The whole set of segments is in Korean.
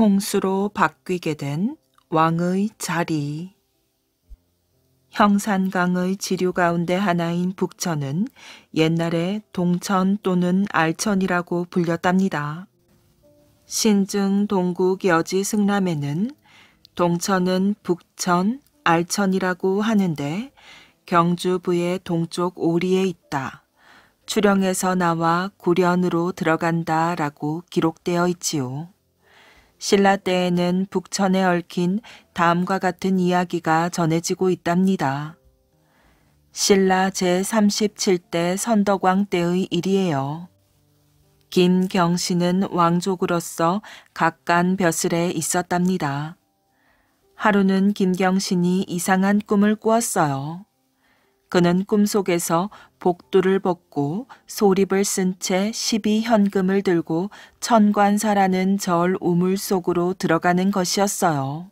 홍수로 바뀌게 된 왕의 자리. 형산강의 지류 가운데 하나인 북천은 옛날에 동천 또는 알천이라고 불렸답니다. 신증 동국 여지 승람에는 동천은 북천, 알천이라고 하는데 경주부의 동쪽 오리에 있다. 출영에서 나와 구련으로 들어간다 라고 기록되어 있지요. 신라 때에는 북천에 얽힌 다음과 같은 이야기가 전해지고 있답니다. 신라 제37대 선덕왕 때의 일이에요. 김경신은 왕족으로서 각간 벼슬에 있었답니다. 하루는 김경신이 이상한 꿈을 꾸었어요. 그는 꿈속에서 복두를 벗고 소립을 쓴 채 십이 현금을 들고 천관사라는 절 우물 속으로 들어가는 것이었어요.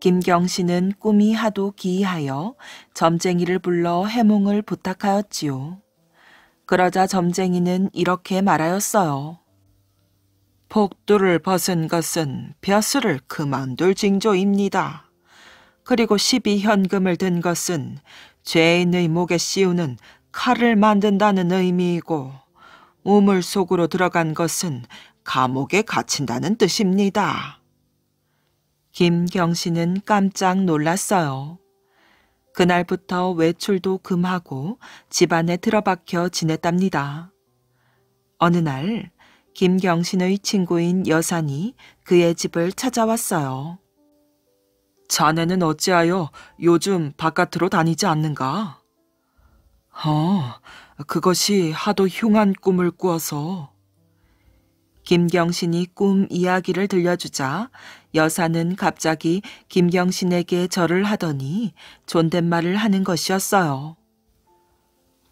김경 씨는 꿈이 하도 기이하여 점쟁이를 불러 해몽을 부탁하였지요. 그러자 점쟁이는 이렇게 말하였어요. 복두를 벗은 것은 벼슬을 그만둘 징조입니다. 그리고 십이 현금을 든 것은 죄인의 목에 씌우는 칼을 만든다는 의미이고 우물 속으로 들어간 것은 감옥에 갇힌다는 뜻입니다. 김경 신은 깜짝 놀랐어요. 그날부터 외출도 금하고 집안에 틀어박혀 지냈답니다. 어느 날 김경신의 친구인 여산이 그의 집을 찾아왔어요. 자네는 어찌하여 요즘 바깥으로 다니지 않는가? 어, 그것이 하도 흉한 꿈을 꾸어서. 김경신이 꿈 이야기를 들려주자 여사는 갑자기 김경신에게 절을 하더니 존댓말을 하는 것이었어요.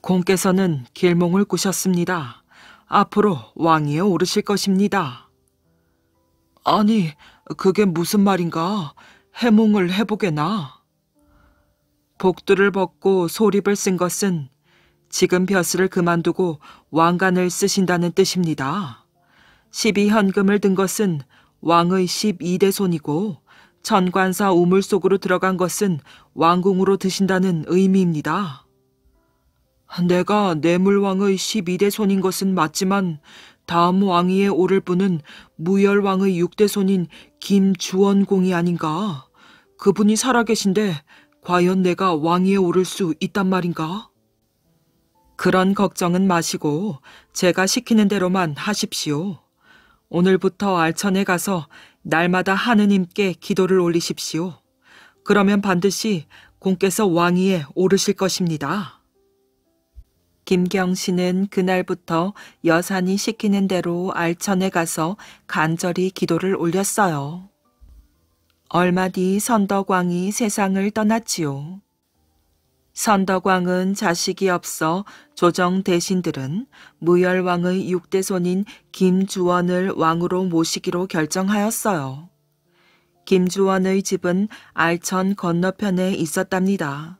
공께서는 길몽을 꾸셨습니다. 앞으로 왕위에 오르실 것입니다. 아니, 그게 무슨 말인가? 해몽을 해보게나. 복두를 벗고 소립을 쓴 것은 지금 벼슬을 그만두고 왕관을 쓰신다는 뜻입니다. 12현금을 든 것은 왕의 12대손이고 전관사 우물 속으로 들어간 것은 왕궁으로 드신다는 의미입니다. 내가 뇌물왕의 12대손인 것은 맞지만 다음 왕위에 오를 분은 무열왕의 육대손인 김주원공이 아닌가? 그분이 살아계신데 과연 내가 왕위에 오를 수 있단 말인가? 그런 걱정은 마시고 제가 시키는 대로만 하십시오. 오늘부터 알천에 가서 날마다 하느님께 기도를 올리십시오. 그러면 반드시 공께서 왕위에 오르실 것입니다. 김경 씨는 그날부터 여산이 시키는 대로 알천에 가서 간절히 기도를 올렸어요. 얼마 뒤 선덕왕이 세상을 떠났지요. 선덕왕은 자식이 없어 조정 대신들은 무열왕의 육대손인 김주원을 왕으로 모시기로 결정하였어요. 김주원의 집은 알천 건너편에 있었답니다.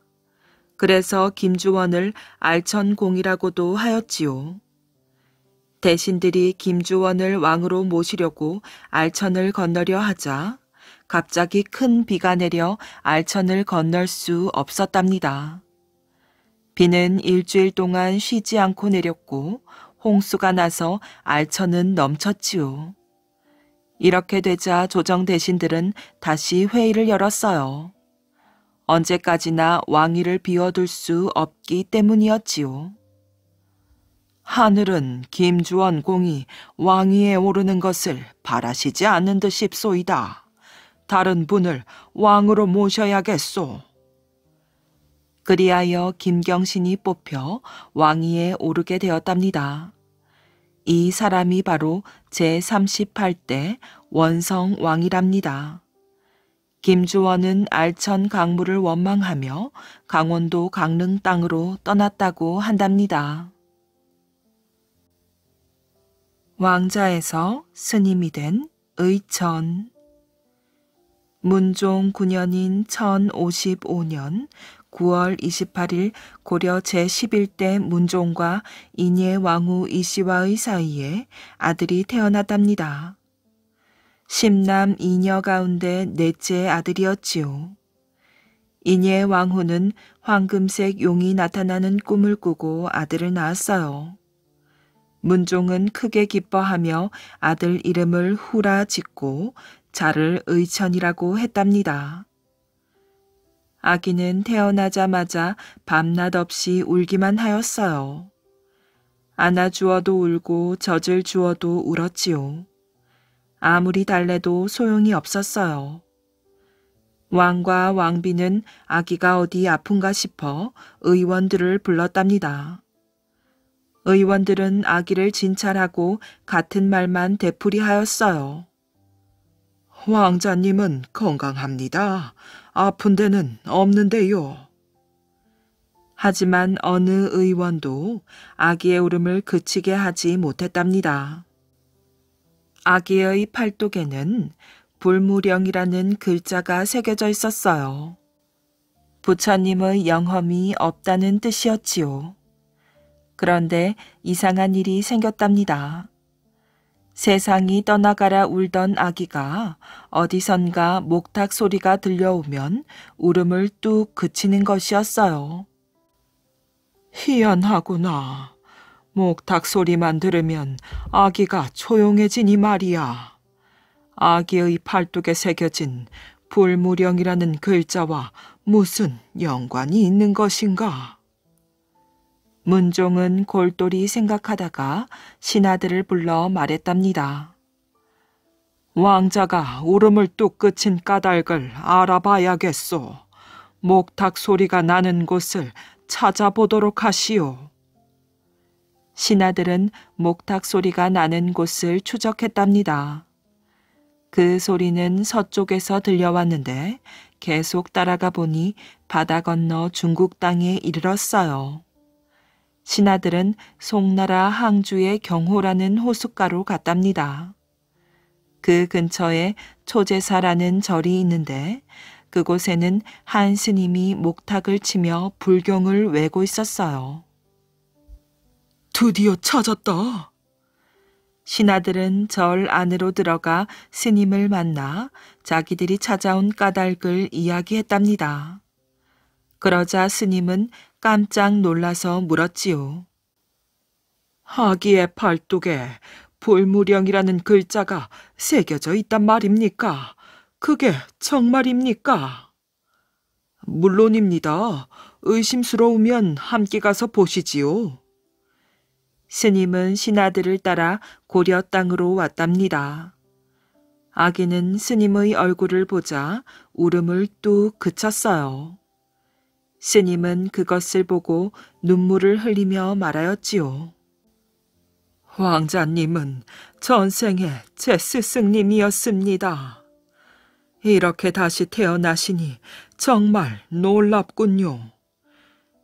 그래서 김주원을 알천공이라고도 하였지요. 대신들이 김주원을 왕으로 모시려고 알천을 건너려 하자 갑자기 큰 비가 내려 알천을 건널 수 없었답니다. 비는 일주일 동안 쉬지 않고 내렸고 홍수가 나서 알천은 넘쳤지요. 이렇게 되자 조정 대신들은 다시 회의를 열었어요. 언제까지나 왕위를 비워둘 수 없기 때문이었지요. 하늘은 김주원 공이 왕위에 오르는 것을 바라시지 않는 듯 싶소이다. 다른 분을 왕으로 모셔야겠소. 그리하여 김경신이 뽑혀 왕위에 오르게 되었답니다. 이 사람이 바로 제38대 원성왕이랍니다. 김주원은 알천 강물을 원망하며 강원도 강릉 땅으로 떠났다고 한답니다. 왕자에서 스님이 된 의천 문종 9년인 1055년 9월 28일 고려 제11대 문종과 인예 왕후 이씨와의 사이에 아들이 태어났답니다. 심남 이녀 가운데 넷째 아들이었지요. 이녀의 왕후는 황금색 용이 나타나는 꿈을 꾸고 아들을 낳았어요. 문종은 크게 기뻐하며 아들 이름을 후라 짓고 자를 의천이라고 했답니다. 아기는 태어나자마자 밤낮 없이 울기만 하였어요. 안아주어도 울고 젖을 주어도 울었지요. 아무리 달래도 소용이 없었어요. 왕과 왕비는 아기가 어디 아픈가 싶어 의원들을 불렀답니다. 의원들은 아기를 진찰하고 같은 말만 되풀이하였어요. 왕자님은 건강합니다. 아픈 데는 없는데요. 하지만 어느 의원도 아기의 울음을 그치게 하지 못했답니다. 아기의 팔뚝에는 불무령이라는 글자가 새겨져 있었어요. 부처님의 영험이 없다는 뜻이었지요. 그런데 이상한 일이 생겼답니다. 세상이 떠나가라 울던 아기가 어디선가 목탁 소리가 들려오면 울음을 뚝 그치는 것이었어요. 희한하구나. 목탁 소리만 들으면 아기가 조용해지니 말이야. 아기의 팔뚝에 새겨진 불무령이라는 글자와 무슨 연관이 있는 것인가? 문종은 골똘히 생각하다가 신하들을 불러 말했답니다. 왕자가 울음을 뚝 그친 까닭을 알아봐야겠소. 목탁 소리가 나는 곳을 찾아보도록 하시오. 신하들은 목탁 소리가 나는 곳을 추적했답니다. 그 소리는 서쪽에서 들려왔는데 계속 따라가 보니 바다 건너 중국 땅에 이르렀어요. 신하들은 송나라 항주의 경호라는 호숫가로 갔답니다. 그 근처에 초제사라는 절이 있는데 그곳에는 한 스님이 목탁을 치며 불경을 외고 있었어요. 드디어 찾았다. 신하들은 절 안으로 들어가 스님을 만나 자기들이 찾아온 까닭을 이야기했답니다. 그러자 스님은 깜짝 놀라서 물었지요. 하기의 팔뚝에 불무령이라는 글자가 새겨져 있단 말입니까? 그게 정말입니까? 물론입니다. 의심스러우면 함께 가서 보시지요. 스님은 신하들을 따라 고려 땅으로 왔답니다. 아기는 스님의 얼굴을 보자 울음을 뚝 그쳤어요. 스님은 그것을 보고 눈물을 흘리며 말하였지요. 왕자님은 전생에 제 스승님이었습니다. 이렇게 다시 태어나시니 정말 놀랍군요.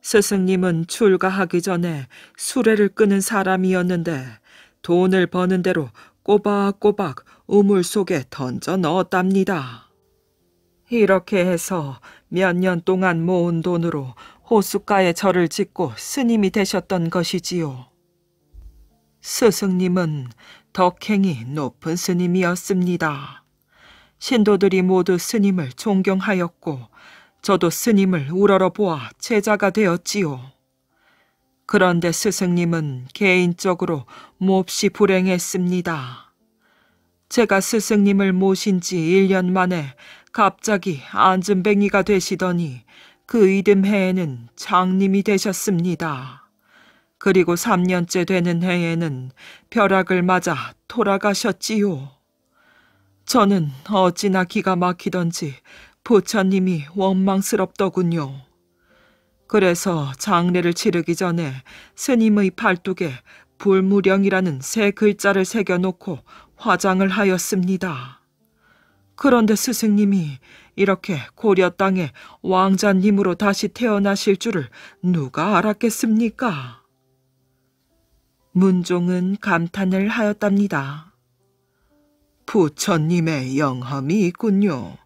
스승님은 출가하기 전에 수레를 끄는 사람이었는데 돈을 버는 대로 꼬박꼬박 우물 속에 던져 넣었답니다. 이렇게 해서 몇 년 동안 모은 돈으로 호숫가에 절을 짓고 스님이 되셨던 것이지요. 스승님은 덕행이 높은 스님이었습니다. 신도들이 모두 스님을 존경하였고 저도 스님을 우러러 보아 제자가 되었지요. 그런데 스승님은 개인적으로 몹시 불행했습니다. 제가 스승님을 모신 지 1년 만에 갑자기 안전뱅이가 되시더니 그 이듬해에는 장님이 되셨습니다. 그리고 3년째 되는 해에는 벼락을 맞아 돌아가셨지요. 저는 어찌나 기가 막히던지 부처님이 원망스럽더군요. 그래서 장례를 치르기 전에 스님의 팔뚝에 불무령이라는 세 글자를 새겨놓고 화장을 하였습니다. 그런데 스승님이 이렇게 고려 땅에 왕자님으로 다시 태어나실 줄을 누가 알았겠습니까? 문종은 감탄을 하였답니다. 부처님의 영험이 있군요.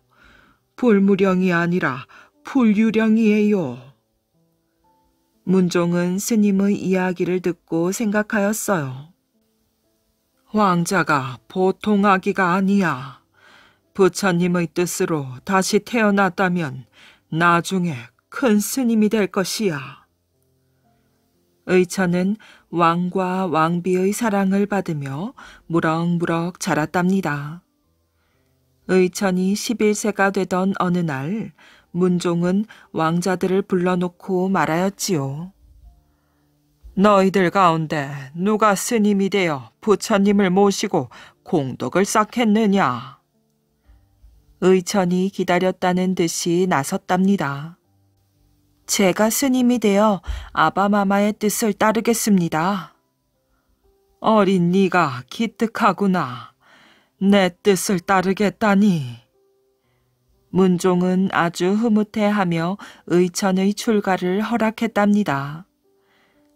불무령이 아니라 불유령이에요. 문종은 스님의 이야기를 듣고 생각하였어요. 왕자가 보통 아기가 아니야. 부처님의 뜻으로 다시 태어났다면 나중에 큰 스님이 될 것이야. 의천은 왕과 왕비의 사랑을 받으며 무럭무럭 자랐답니다. 의천이 11세가 되던 어느 날 문종은 왕자들을 불러놓고 말하였지요. 너희들 가운데 누가 스님이 되어 부처님을 모시고 공덕을 쌓겠느냐? 의천이 기다렸다는 듯이 나섰답니다. 제가 스님이 되어 아바마마의 뜻을 따르겠습니다. 어린 네가 기특하구나. 내 뜻을 따르겠다니. 문종은 아주 흐뭇해하며 의천의 출가를 허락했답니다.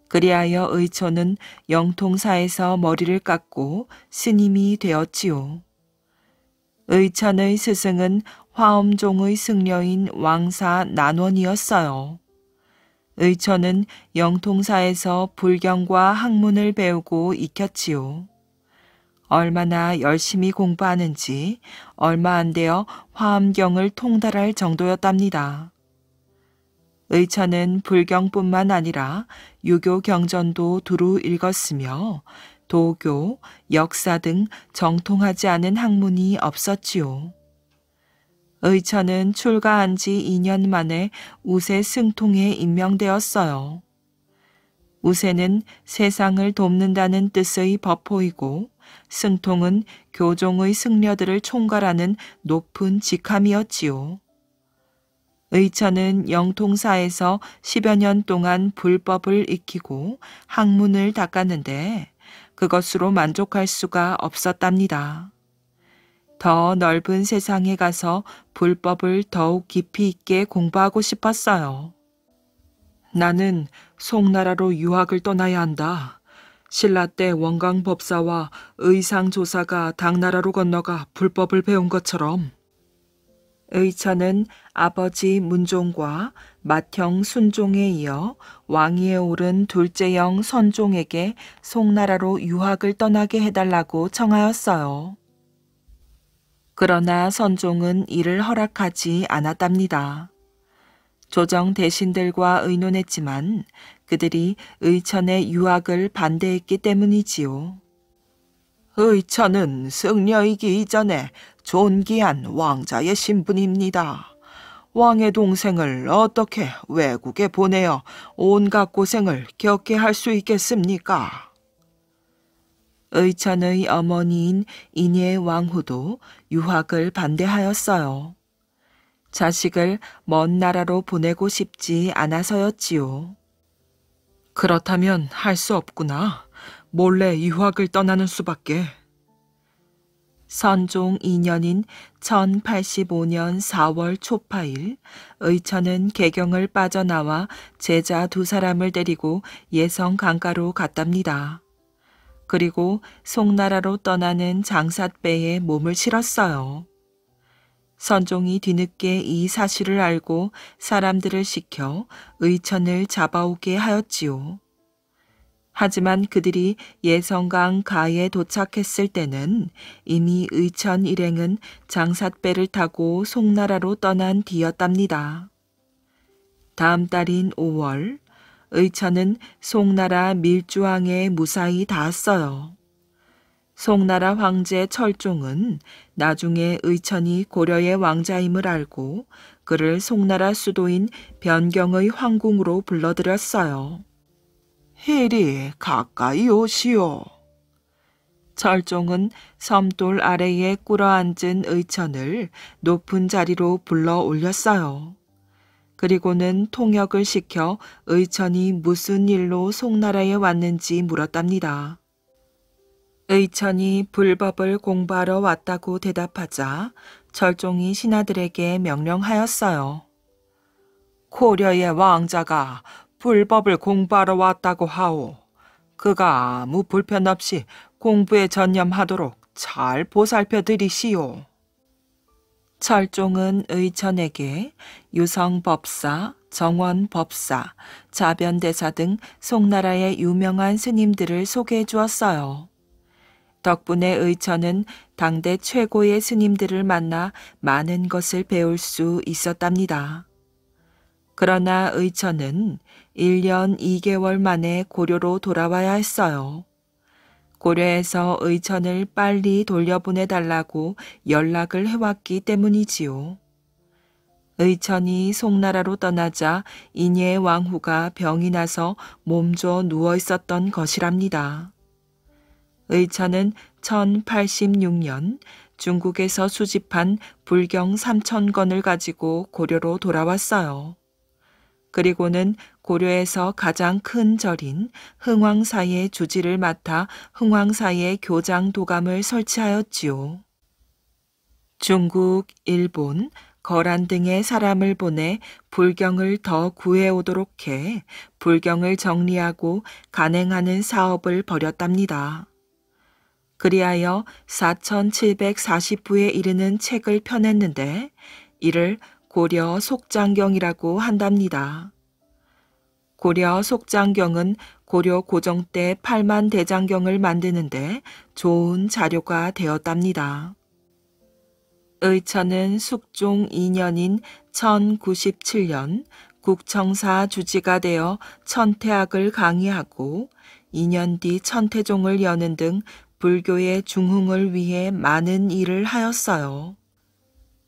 그리하여 의천은 영통사에서 머리를 깎고 스님이 되었지요. 의천의 스승은 화엄종의 승려인 왕사 난원이었어요. 의천은 영통사에서 불경과 학문을 배우고 익혔지요. 얼마나 열심히 공부하는지 얼마 안 되어 화엄경을 통달할 정도였답니다. 의천은 불경뿐만 아니라 유교 경전도 두루 읽었으며 도교, 역사 등 정통하지 않은 학문이 없었지요. 의천은 출가한 지 2년 만에 우세 승통에 임명되었어요. 우세는 세상을 돕는다는 뜻의 법호이고 승통은 교종의 승려들을 총괄하는 높은 직함이었지요. 의천은 영통사에서 10여 년 동안 불법을 익히고 학문을 닦았는데 그것으로 만족할 수가 없었답니다. 더 넓은 세상에 가서 불법을 더욱 깊이 있게 공부하고 싶었어요. 나는 송나라로 유학을 떠나야 한다. 신라 때 원광 법사와 의상 조사가 당나라로 건너가 불법을 배운 것처럼 의천은 아버지 문종과 맏형 순종에 이어 왕위에 오른 둘째 형 선종에게 송나라로 유학을 떠나게 해달라고 청하였어요. 그러나 선종은 이를 허락하지 않았답니다. 조정 대신들과 의논했지만 그들이 의천의 유학을 반대했기 때문이지요. 의천은 승려이기 이전에 존귀한 왕자의 신분입니다. 왕의 동생을 어떻게 외국에 보내어 온갖 고생을 겪게 할 수 있겠습니까? 의천의 어머니인 인예 왕후도 유학을 반대하였어요. 자식을 먼 나라로 보내고 싶지 않아서였지요. 그렇다면 할 수 없구나. 몰래 유학을 떠나는 수밖에. 선종 2년인 1085년 4월 초파일, 의천은 개경을 빠져나와 제자 두 사람을 데리고 예성 강가로 갔답니다. 그리고 송나라로 떠나는 장삿배에 몸을 실었어요. 선종이 뒤늦게 이 사실을 알고 사람들을 시켜 의천을 잡아오게 하였지요. 하지만 그들이 예성강 가에 도착했을 때는 이미 의천 일행은 장삿배를 타고 송나라로 떠난 뒤였답니다. 다음 달인 5월, 의천은 송나라 밀주항에 무사히 닿았어요. 송나라 황제 철종은 나중에 의천이 고려의 왕자임을 알고 그를 송나라 수도인 변경의 황궁으로 불러들였어요. 힐이 가까이 오시오. 철종은 섬돌 아래에 꿇어앉은 의천을 높은 자리로 불러 올렸어요. 그리고는 통역을 시켜 의천이 무슨 일로 송나라에 왔는지 물었답니다. 의천이 불법을 공부하러 왔다고 대답하자 절종이 신하들에게 명령하였어요. 고려의 왕자가 불법을 공부하러 왔다고 하오. 그가 아무 불편 없이 공부에 전념하도록 잘 보살펴 드리시오. 철종은 의천에게 유성법사, 정원법사, 자변대사 등 송나라의 유명한 스님들을 소개해 주었어요. 덕분에 의천은 당대 최고의 스님들을 만나 많은 것을 배울 수 있었답니다. 그러나 의천은 1년 2개월 만에 고려로 돌아와야 했어요. 고려에서 의천을 빨리 돌려보내달라고 연락을 해왔기 때문이지요. 의천이 송나라로 떠나자 인예 왕후가 병이 나서 몸져 누워 있었던 것이랍니다. 의천은 1086년 중국에서 수집한 불경 3천권을 가지고 고려로 돌아왔어요. 그리고는 고려에서 가장 큰 절인 흥왕사의 주지를 맡아 흥왕사의 교장 도감을 설치하였지요. 중국, 일본, 거란 등의 사람을 보내 불경을 더 구해오도록 해 불경을 정리하고 간행하는 사업을 벌였답니다. 그리하여 4740부에 이르는 책을 펴냈는데 이를 고려 속장경이라고 한답니다. 고려 속장경은 고려 고정 때 8만 대장경을 만드는데 좋은 자료가 되었답니다. 의천은 숙종 2년인 1097년 국청사 주지가 되어 천태학을 강의하고 2년 뒤 천태종을 여는 등 불교의 중흥을 위해 많은 일을 하였어요.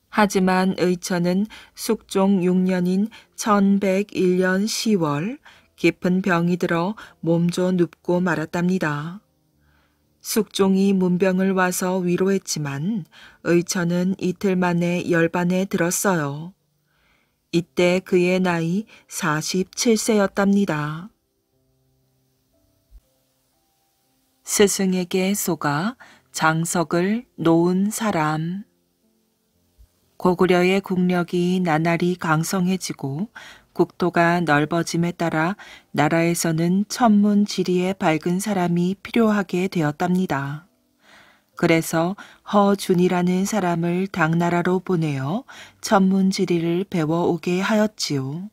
하지만 의천은 숙종 6년인 1101년 10월 깊은 병이 들어 몸조 눕고 말았답니다. 숙종이 문병을 와서 위로했지만 의천은 이틀 만에 열반에 들었어요. 이때 그의 나이 47세였답니다. 스승에게 속아 장석을 놓은 사람. 고구려의 국력이 나날이 강성해지고 국토가 넓어짐에 따라 나라에서는 천문 지리에 밝은 사람이 필요하게 되었답니다. 그래서 허준이라는 사람을 당나라로 보내어 천문 지리를 배워오게 하였지요.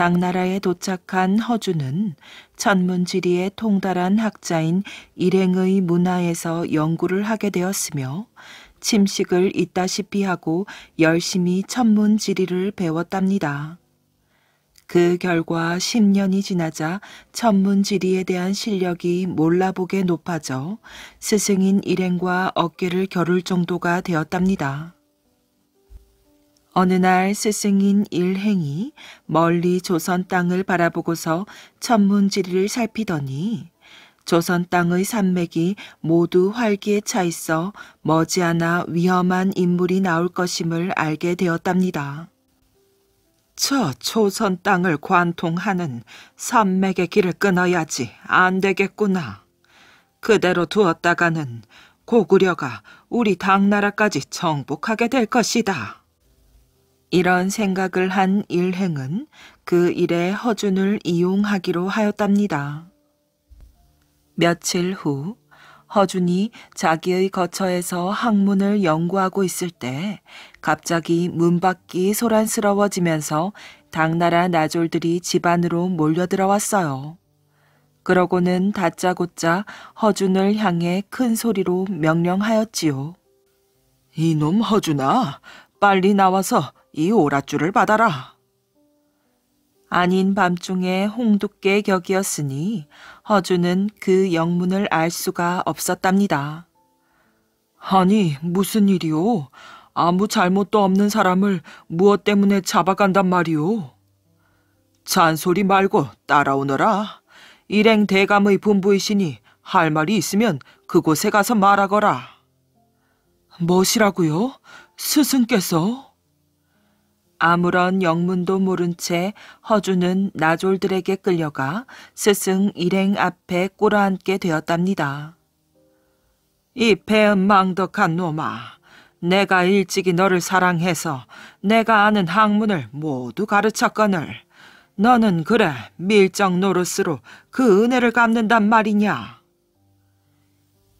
당나라에 도착한 허주는 천문지리에 통달한 학자인 일행의 문화에서 연구를 하게 되었으며 침식을 잇다시피 하고 열심히 천문지리를 배웠답니다. 그 결과 10년이 지나자 천문지리에 대한 실력이 몰라보게 높아져 스승인 일행과 어깨를 겨룰 정도가 되었답니다. 어느 날 스승인 일행이 멀리 조선 땅을 바라보고서 천문지리를 살피더니 조선 땅의 산맥이 모두 활기에 차 있어 머지않아 위험한 인물이 나올 것임을 알게 되었답니다. 저 조선 땅을 관통하는 산맥의 길을 끊어야지 안 되겠구나. 그대로 두었다가는 고구려가 우리 당나라까지 정복하게 될 것이다. 이런 생각을 한 일행은 그 일에 허준을 이용하기로 하였답니다. 며칠 후 허준이 자기의 거처에서 학문을 연구하고 있을 때 갑자기 문 밖이 소란스러워지면서 당나라 나졸들이 집안으로 몰려들어왔어요. 그러고는 다짜고짜 허준을 향해 큰 소리로 명령하였지요. 이놈 허준아, 빨리 나와서 이 오랏줄을 받아라. 아닌 밤중에 홍두깨 격이었으니 허주는 그 영문을 알 수가 없었답니다. 아니, 무슨 일이오? 아무 잘못도 없는 사람을 무엇 때문에 잡아간단 말이오? 잔소리 말고 따라오너라. 일행 대감의 본부이시니 할 말이 있으면 그곳에 가서 말하거라. 무엇이라고요? 스승께서? 아무런 영문도 모른 채 허주는 나졸들에게 끌려가 스승 일행 앞에 꼬라앉게 되었답니다. 이 배은망덕한 놈아, 내가 일찍이 너를 사랑해서 내가 아는 학문을 모두 가르쳤거늘. 너는 그래 밀정 노릇으로 그 은혜를 갚는단 말이냐.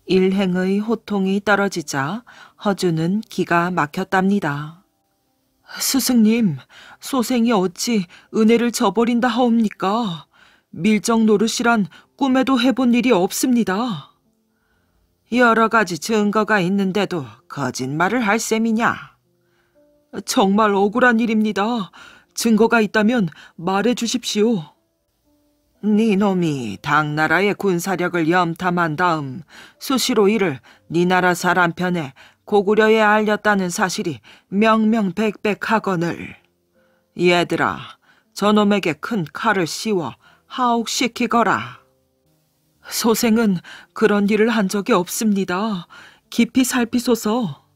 일행의 호통이 떨어지자 허주는 기가 막혔답니다. 스승님, 소생이 어찌 은혜를 저버린다 하옵니까? 밀정 노릇이란 꿈에도 해본 일이 없습니다. 여러 가지 증거가 있는데도 거짓말을 할 셈이냐? 정말 억울한 일입니다. 증거가 있다면 말해 주십시오. 네 놈이 당나라의 군사력을 염탐한 다음 수시로 이를 네 나라 사람 편에 고구려에 알렸다는 사실이 명명백백하거늘. 얘들아, 저놈에게 큰 칼을 씌워 하옥시키거라. 소생은 그런 일을 한 적이 없습니다. 깊이 살피소서.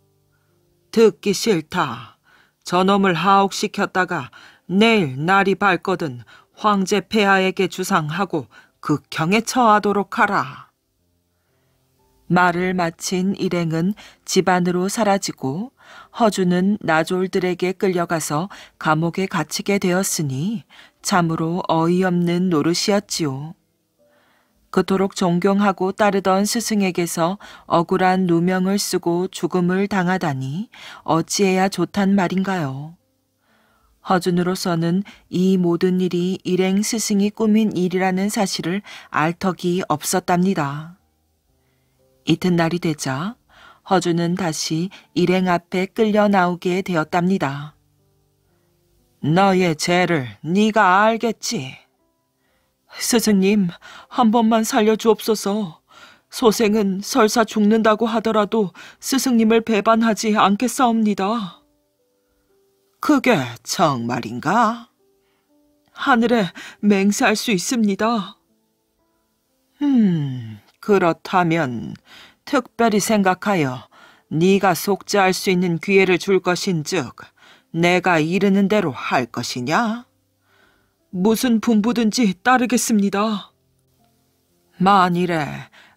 듣기 싫다. 저놈을 하옥시켰다가 내일 날이 밝거든 황제 폐하에게 주상하고 극형에 처하도록 하라. 말을 마친 일행은 집안으로 사라지고 허주는 나졸들에게 끌려가서 감옥에 갇히게 되었으니 참으로 어이없는 노릇이었지요. 그토록 존경하고 따르던 스승에게서 억울한 누명을 쓰고 죽음을 당하다니 어찌해야 좋단 말인가요? 허준으로서는 이 모든 일이 일행 스승이 꾸민 일이라는 사실을 알 턱이 없었답니다. 이튿날이 되자 허준은 다시 일행 앞에 끌려 나오게 되었답니다. 너의 죄를 네가 알겠지. 스승님, 한 번만 살려주옵소서. 소생은 설사 죽는다고 하더라도 스승님을 배반하지 않겠사옵니다. 그게 정말인가? 하늘에 맹세할 수 있습니다. 음, 그렇다면 특별히 생각하여 네가 속죄할 수 있는 기회를 줄 것인즉 내가 이르는 대로 할 것이냐? 무슨 분부든지 따르겠습니다. 만일에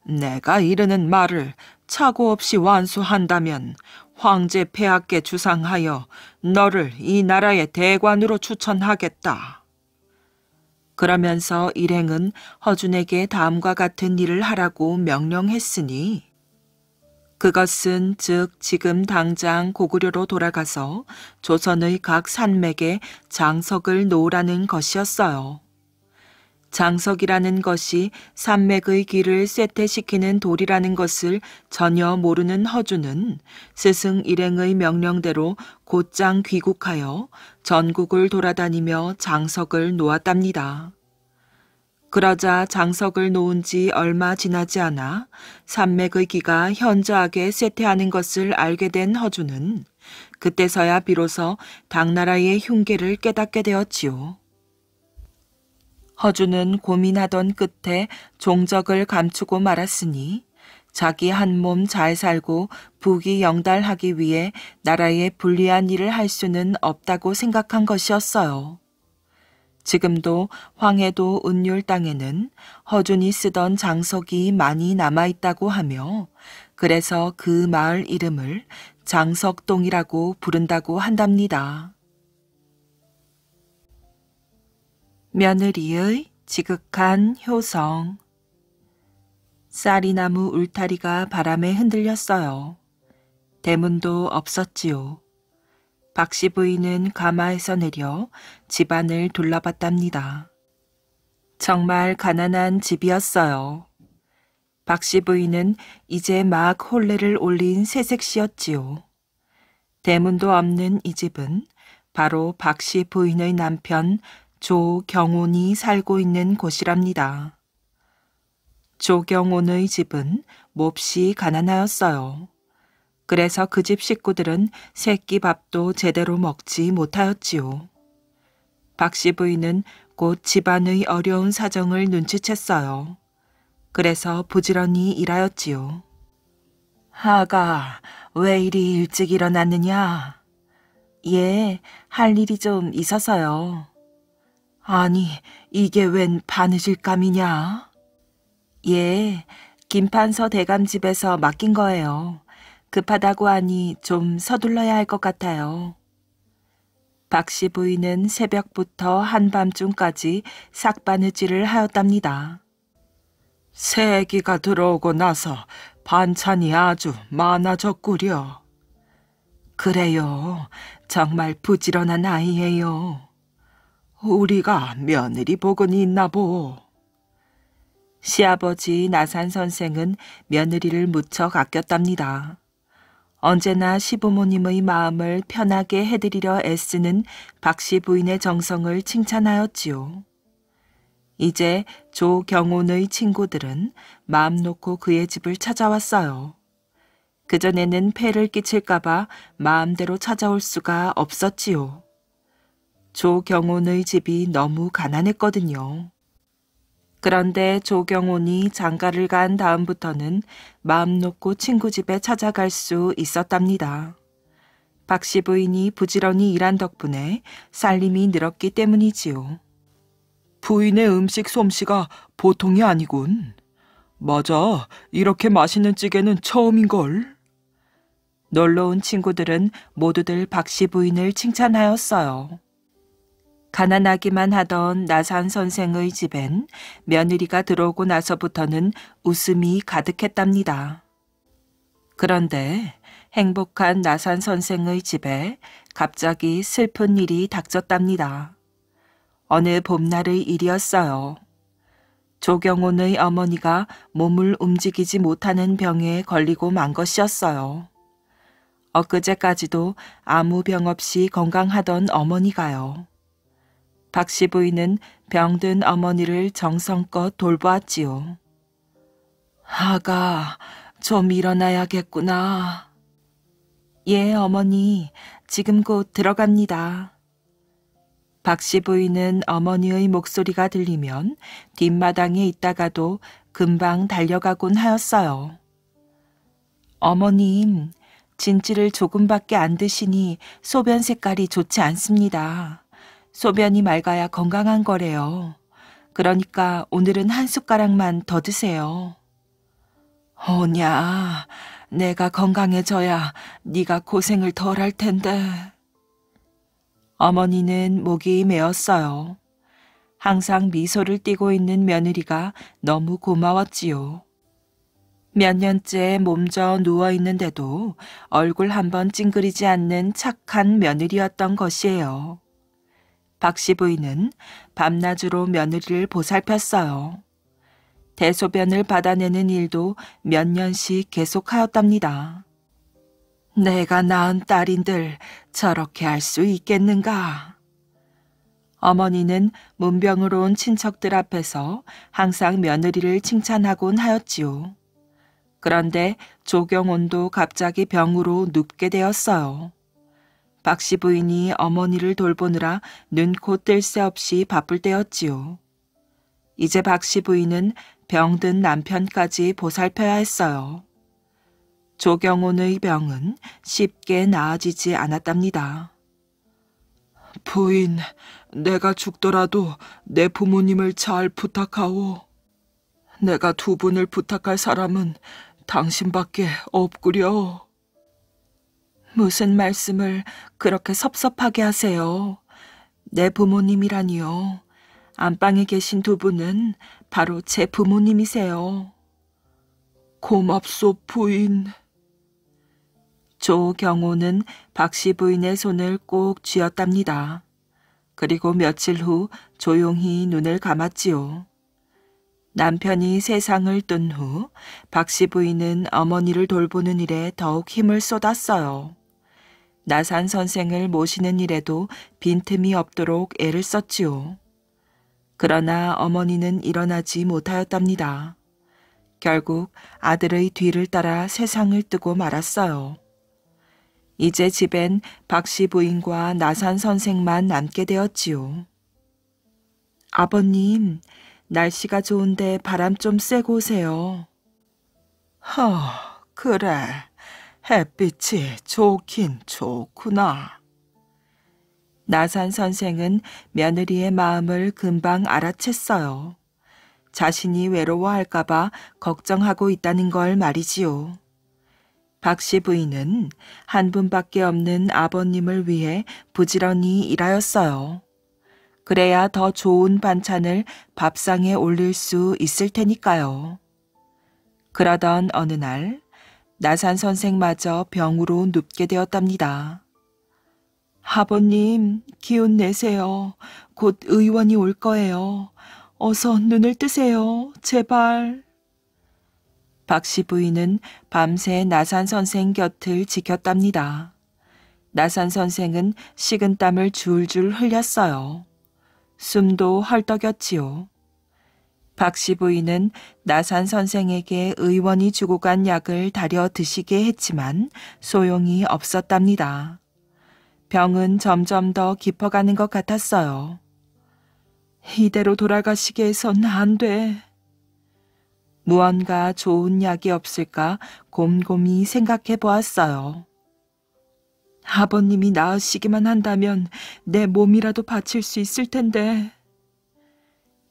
내가 이르는 말을 차고 없이 완수한다면 황제 폐하께 주상하여 너를 이 나라의 대관으로 추천하겠다. 그러면서 일행은 허준에게 다음과 같은 일을 하라고 명령했으니 그것은 즉 지금 당장 고구려로 돌아가서 조선의 각 산맥에 장석을 놓으라는 것이었어요. 장석이라는 것이 산맥의 길을 쇠퇴시키는 돌이라는 것을 전혀 모르는 허주는 스승 일행의 명령대로 곧장 귀국하여 전국을 돌아다니며 장석을 놓았답니다. 그러자 장석을 놓은 지 얼마 지나지 않아 산맥의 기가 현저하게 쇠퇴하는 것을 알게 된 허주는 그때서야 비로소 당나라의 흉계를 깨닫게 되었지요. 허주는 고민하던 끝에 종적을 감추고 말았으니 자기 한 몸 잘 살고 부귀 영달하기 위해 나라에 불리한 일을 할 수는 없다고 생각한 것이었어요. 지금도 황해도 은율 땅에는 허준이 쓰던 장석이 많이 남아있다고 하며 그래서 그 마을 이름을 장석동이라고 부른다고 한답니다. 며느리의 지극한 효성 쌀이나무 울타리가 바람에 흔들렸어요. 대문도 없었지요. 박씨 부인은 가마에서 내려 집안을 둘러봤답니다. 정말 가난한 집이었어요. 박씨 부인은 이제 막홀레를 올린 새색시였지요. 대문도 없는 이 집은 바로 박씨 부인의 남편 조경온이 살고 있는 곳이랍니다. 조경온의 집은 몹시 가난하였어요. 그래서 그 집 식구들은 새끼 밥도 제대로 먹지 못하였지요. 박씨 부인은 곧 집안의 어려운 사정을 눈치챘어요. 그래서 부지런히 일하였지요. 아가, 왜 이리 일찍 일어났느냐? 예, 할 일이 좀 있어서요. 아니, 이게 웬 바느질감이냐? 예, 김판서 대감 집에서 맡긴 거예요. 급하다고 하니 좀 서둘러야 할 것 같아요. 박씨 부인은 새벽부터 한밤중까지 싹바느질을 하였답니다. 새아기가 들어오고 나서 반찬이 아주 많아졌구려. 그래요. 정말 부지런한 아이예요. 우리가 며느리 복은 있나 보. 시아버지 나산 선생은 며느리를 무척 아꼈답니다. 언제나 시부모님의 마음을 편하게 해드리려 애쓰는 박씨 부인의 정성을 칭찬하였지요. 이제 조경온의 친구들은 마음 놓고 그의 집을 찾아왔어요. 그전에는 폐를 끼칠까봐 마음대로 찾아올 수가 없었지요. 조경온의 집이 너무 가난했거든요. 그런데 조경온이 장가를 간 다음부터는 마음 놓고 친구 집에 찾아갈 수 있었답니다. 박씨 부인이 부지런히 일한 덕분에 살림이 늘었기 때문이지요. 부인의 음식 솜씨가 보통이 아니군. 맞아, 이렇게 맛있는 찌개는 처음인걸. 놀러온 친구들은 모두들 박씨 부인을 칭찬하였어요. 가난하기만 하던 나산 선생의 집엔 며느리가 들어오고 나서부터는 웃음이 가득했답니다. 그런데 행복한 나산 선생의 집에 갑자기 슬픈 일이 닥쳤답니다. 어느 봄날의 일이었어요. 조경온의 어머니가 몸을 움직이지 못하는 병에 걸리고 만 것이었어요. 엊그제까지도 아무 병 없이 건강하던 어머니가요. 박씨 부인은 병든 어머니를 정성껏 돌보았지요. 아가, 좀 일어나야겠구나. 예, 어머니, 지금 곧 들어갑니다. 박씨 부인은 어머니의 목소리가 들리면 뒷마당에 있다가도 금방 달려가곤 하였어요. 어머님, 진지를 조금밖에 안 드시니 소변 색깔이 좋지 않습니다. 소변이 맑아야 건강한 거래요. 그러니까 오늘은 한 숟가락만 더 드세요. 오냐, 내가 건강해져야 네가 고생을 덜 할 텐데. 어머니는 목이 메었어요. 항상 미소를 띠고 있는 며느리가 너무 고마웠지요. 몇 년째 몸져 누워있는데도 얼굴 한번 찡그리지 않는 착한 며느리였던 것이에요. 박씨부인은 밤낮으로 며느리를 보살폈어요. 대소변을 받아내는 일도 몇 년씩 계속하였답니다. 내가 낳은 딸인들 저렇게 할 수 있겠는가? 어머니는 문병으로 온 친척들 앞에서 항상 며느리를 칭찬하곤 하였지요. 그런데 조경온도 갑자기 병으로 눕게 되었어요. 박씨 부인이 어머니를 돌보느라 눈코 뜰 새 없이 바쁠 때였지요. 이제 박씨 부인은 병든 남편까지 보살펴야 했어요. 조경온의 병은 쉽게 나아지지 않았답니다. 부인, 내가 죽더라도 내 부모님을 잘 부탁하오. 내가 두 분을 부탁할 사람은 당신밖에 없구려. 무슨 말씀을 그렇게 섭섭하게 하세요. 내 부모님이라니요. 안방에 계신 두 분은 바로 제 부모님이세요. 고맙소 부인. 조경호는 박씨 부인의 손을 꼭 쥐었답니다. 그리고 며칠 후 조용히 눈을 감았지요. 남편이 세상을 뜬 후 박씨 부인은 어머니를 돌보는 일에 더욱 힘을 쏟았어요. 나산 선생을 모시는 일에도 빈틈이 없도록 애를 썼지요. 그러나 어머니는 일어나지 못하였답니다. 결국 아들의 뒤를 따라 세상을 뜨고 말았어요. 이제 집엔 박씨 부인과 나산 선생만 남게 되었지요. 아버님, 날씨가 좋은데 바람 좀 쐬고 오세요. 허, 그래. 햇빛이 좋긴 좋구나. 나산 선생은 며느리의 마음을 금방 알아챘어요. 자신이 외로워할까봐 걱정하고 있다는 걸 말이지요. 박씨 부인은 한 분밖에 없는 아버님을 위해 부지런히 일하였어요. 그래야 더 좋은 반찬을 밥상에 올릴 수 있을 테니까요. 그러던 어느 날 나산 선생마저 병으로 눕게 되었답니다. 아버님, 기운 내세요. 곧 의원이 올 거예요. 어서 눈을 뜨세요. 제발. 박씨 부인은 밤새 나산 선생 곁을 지켰답니다. 나산 선생은 식은 땀을 줄줄 흘렸어요. 숨도 헐떡였지요. 박씨 부인은 나산 선생에게 의원이 주고 간 약을 다려 드시게 했지만 소용이 없었답니다. 병은 점점 더 깊어가는 것 같았어요. 이대로 돌아가시게 해선 안 돼. 무언가 좋은 약이 없을까 곰곰이 생각해 보았어요. 아버님이 나으시기만 한다면 내 몸이라도 바칠 수 있을 텐데.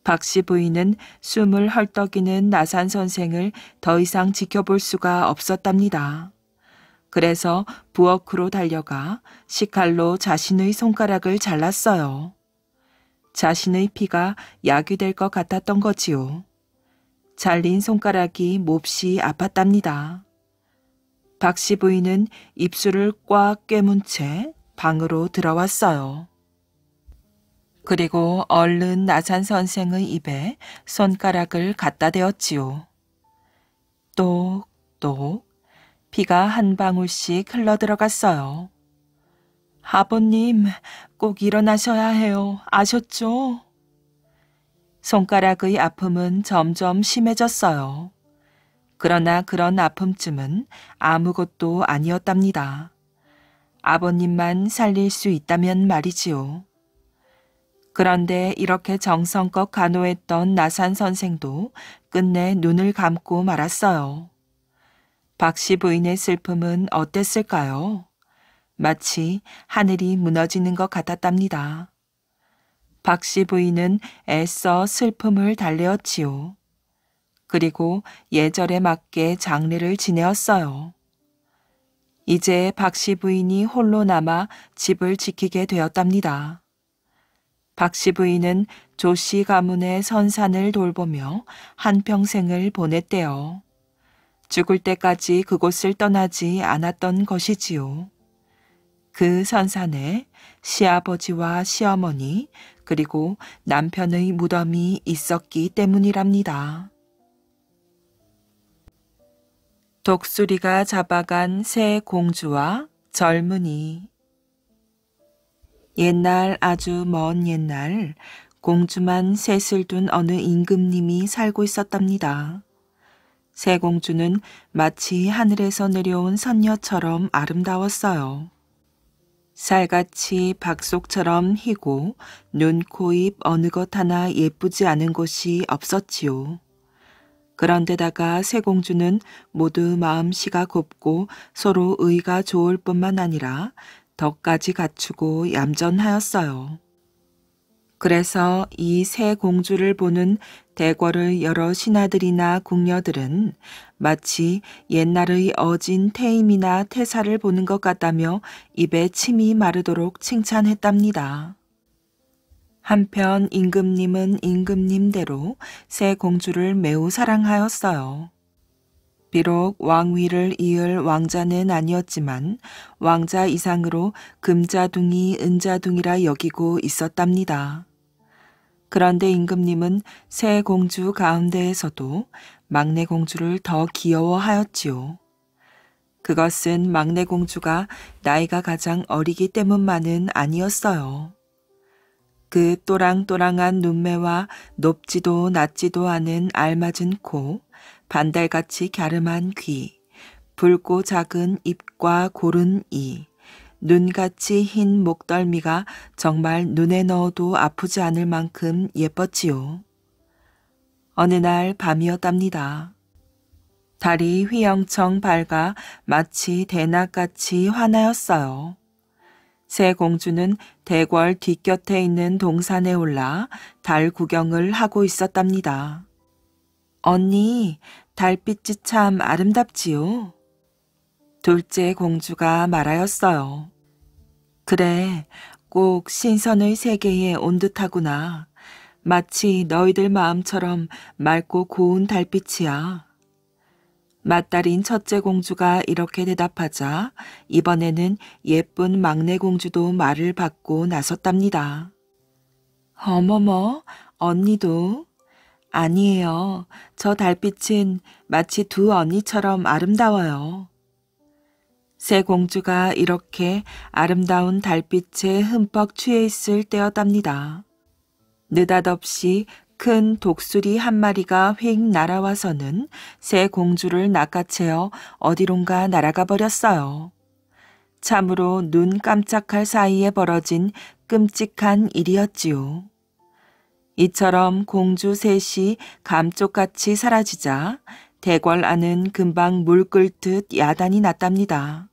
박씨 부인은 숨을 헐떡이는 나산 선생을 더 이상 지켜볼 수가 없었답니다. 그래서 부엌으로 달려가 시칼로 자신의 손가락을 잘랐어요. 자신의 피가 약이 될 것 같았던 거지요. 잘린 손가락이 몹시 아팠답니다. 박씨 부인은 입술을 꽉 깨문 채 방으로 들어왔어요. 그리고 얼른 나산 선생의 입에 손가락을 갖다 대었지요. 똑똑 피가 한 방울씩 흘러들어갔어요. 아버님, 꼭 일어나셔야 해요. 아셨죠? 손가락의 아픔은 점점 심해졌어요. 그러나 그런 아픔쯤은 아무것도 아니었답니다. 아버님만 살릴 수 있다면 말이지요. 그런데 이렇게 정성껏 간호했던 나산 선생도 끝내 눈을 감고 말았어요. 박씨 부인의 슬픔은 어땠을까요? 마치 하늘이 무너지는 것 같았답니다. 박씨 부인은 애써 슬픔을 달래었지요. 그리고 예절에 맞게 장례를 지내었어요. 이제 박씨 부인이 홀로 남아 집을 지키게 되었답니다. 박씨 부인은 조씨 가문의 선산을 돌보며 한평생을 보냈대요. 죽을 때까지 그곳을 떠나지 않았던 것이지요. 그 선산에 시아버지와 시어머니 그리고 남편의 무덤이 있었기 때문이랍니다. 독수리가 잡아간 새 공주와 젊은이 옛날 아주 먼 옛날 공주만 셋을 둔 어느 임금님이 살고 있었답니다. 새 공주는 마치 하늘에서 내려온 선녀처럼 아름다웠어요. 살같이 박속처럼 희고 눈, 코, 입 어느 것 하나 예쁘지 않은 곳이 없었지요. 그런데다가 새 공주는 모두 마음씨가 곱고 서로 의가 좋을 뿐만 아니라 덕까지 갖추고 얌전하였어요. 그래서 이 세 공주를 보는 대궐의 여러 신하들이나 궁녀들은 마치 옛날의 어진 태임이나 태사를 보는 것 같다며 입에 침이 마르도록 칭찬했답니다. 한편 임금님은 임금님대로 세 공주를 매우 사랑하였어요. 비록 왕위를 이을 왕자는 아니었지만 왕자 이상으로 금자둥이 은자둥이라 여기고 있었답니다. 그런데 임금님은 새 공주 가운데에서도 막내 공주를 더 귀여워하였지요. 그것은 막내 공주가 나이가 가장 어리기 때문만은 아니었어요. 그 또랑또랑한 눈매와 높지도 낮지도 않은 알맞은 코, 반달같이 갸름한 귀, 붉고 작은 입과 고른 이, 눈같이 흰 목덜미가 정말 눈에 넣어도 아프지 않을 만큼 예뻤지요. 어느 날 밤이었답니다. 달이 휘영청 밝아 마치 대낮같이 환하였어요. 새 공주는 대궐 뒤곁에 있는 동산에 올라 달 구경을 하고 있었답니다. 언니, 달빛이 참 아름답지요. 둘째 공주가 말하였어요. 그래, 꼭 신선의 세계에 온 듯하구나. 마치 너희들 마음처럼 맑고 고운 달빛이야. 맞딸인 첫째 공주가 이렇게 대답하자 이번에는 예쁜 막내 공주도 말을 받고 나섰답니다. 어머머, 언니도 아니에요. 저 달빛은 마치 두 언니처럼 아름다워요. 새 공주가 이렇게 아름다운 달빛에 흠뻑 취해 있을 때였답니다. 느닷없이 큰 독수리 한 마리가 휙 날아와서는 새 공주를 낚아채어 어디론가 날아가 버렸어요. 참으로 눈 깜짝할 사이에 벌어진 끔찍한 일이었지요. 이처럼 공주 셋이 감쪽같이 사라지자 대궐 안은 금방 물 끓듯 야단이 났답니다.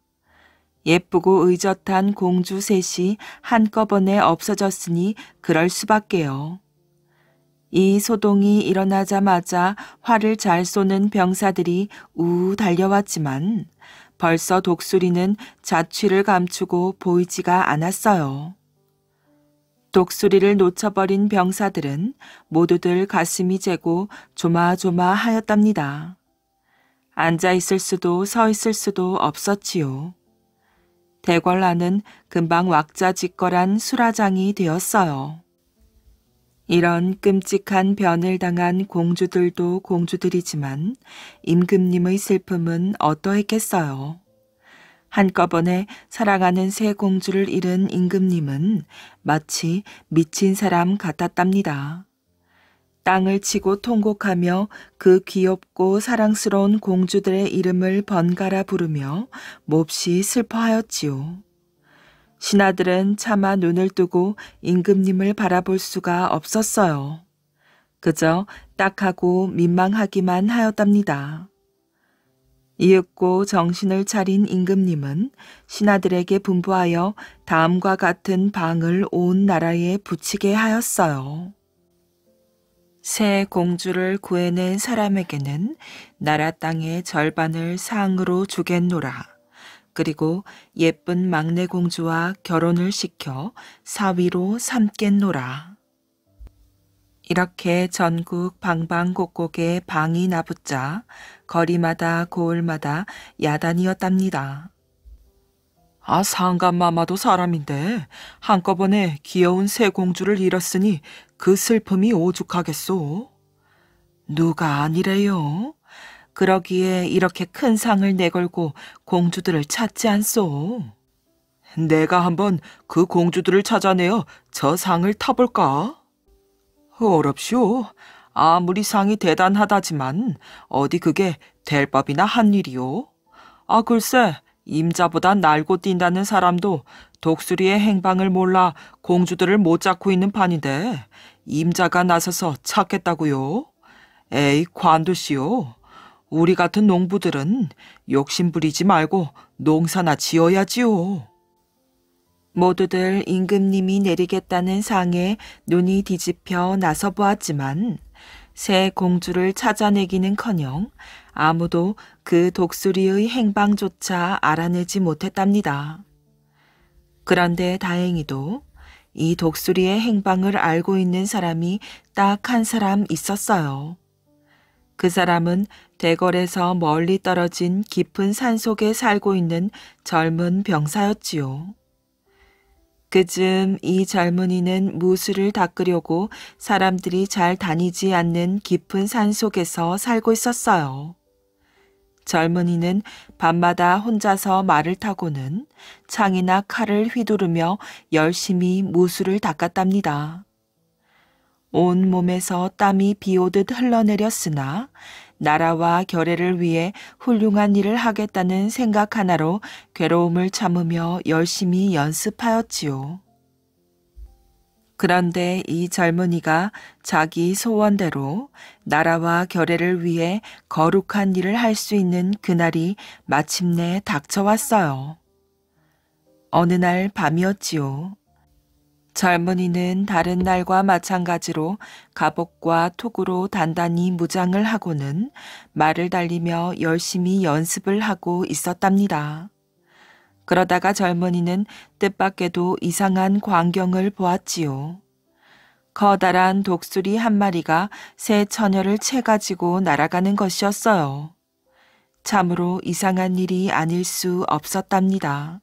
예쁘고 의젓한 공주 셋이 한꺼번에 없어졌으니 그럴 수밖에요. 이 소동이 일어나자마자 활을 잘 쏘는 병사들이 우우 달려왔지만 벌써 독수리는 자취를 감추고 보이지가 않았어요. 독수리를 놓쳐버린 병사들은 모두들 가슴이 재고 조마조마하였답니다. 앉아있을 수도 서있을 수도 없었지요. 대궐라는 금방 왁자지껄한 수라장이 되었어요. 이런 끔찍한 변을 당한 공주들도 공주들이지만 임금님의 슬픔은 어떠했겠어요. 한꺼번에 사랑하는 새 공주를 잃은 임금님은 마치 미친 사람 같았답니다. 땅을 치고 통곡하며 그 귀엽고 사랑스러운 공주들의 이름을 번갈아 부르며 몹시 슬퍼하였지요. 신하들은 차마 눈을 뜨고 임금님을 바라볼 수가 없었어요. 그저 딱하고 민망하기만 하였답니다. 이윽고 정신을 차린 임금님은 신하들에게 분부하여 다음과 같은 방을 온 나라에 붙이게 하였어요. 새 공주를 구해낸 사람에게는 나라 땅의 절반을 상으로 주겠노라. 그리고 예쁜 막내 공주와 결혼을 시켜 사위로 삼겠노라. 이렇게 전국 방방곡곡에 방이 나붙자 거리마다 고을마다 야단이었답니다. 아, 상감마마도 사람인데 한꺼번에 귀여운 새 공주를 잃었으니 그 슬픔이 오죽하겠소. 누가 아니래요. 그러기에 이렇게 큰 상을 내걸고 공주들을 찾지 않소. 내가 한번 그 공주들을 찾아내어 저 상을 타볼까? 어렵쇼 아무리 상이 대단하다지만 어디 그게 될 법이나 한 일이요. 아 글쎄 임자보다 날고 뛴다는 사람도 독수리의 행방을 몰라 공주들을 못 잡고 있는 판인데 임자가 나서서 찾겠다고요. 에이 관두시오. 우리 같은 농부들은 욕심 부리지 말고 농사나 지어야지요. 모두들 임금님이 내리겠다는 상에 눈이 뒤집혀 나서 보았지만 새 공주를 찾아내기는커녕 아무도 그 독수리의 행방조차 알아내지 못했답니다. 그런데 다행히도 이 독수리의 행방을 알고 있는 사람이 딱 한 사람 있었어요. 그 사람은 대궐에서 멀리 떨어진 깊은 산 속에 살고 있는 젊은 병사였지요. 그쯤 이 젊은이는 무술을 닦으려고 사람들이 잘 다니지 않는 깊은 산 속에서 살고 있었어요. 젊은이는 밤마다 혼자서 말을 타고는 창이나 칼을 휘두르며 열심히 무수를 닦았답니다. 온 몸에서 땀이 비오듯 흘러내렸으나 나라와 결례를 위해 훌륭한 일을 하겠다는 생각 하나로 괴로움을 참으며 열심히 연습하였지요. 그런데 이 젊은이가 자기 소원대로 나라와 결례를 위해 거룩한 일을 할 수 있는 그날이 마침내 닥쳐왔어요. 어느 날 밤이었지요. 젊은이는 다른 날과 마찬가지로 갑옷과 톡으로 단단히 무장을 하고는 말을 달리며 열심히 연습을 하고 있었답니다. 그러다가 젊은이는 뜻밖에도 이상한 광경을 보았지요. 커다란 독수리 한 마리가 새 처녀를 채가지고 날아가는 것이었어요. 참으로 이상한 일이 아닐 수 없었답니다.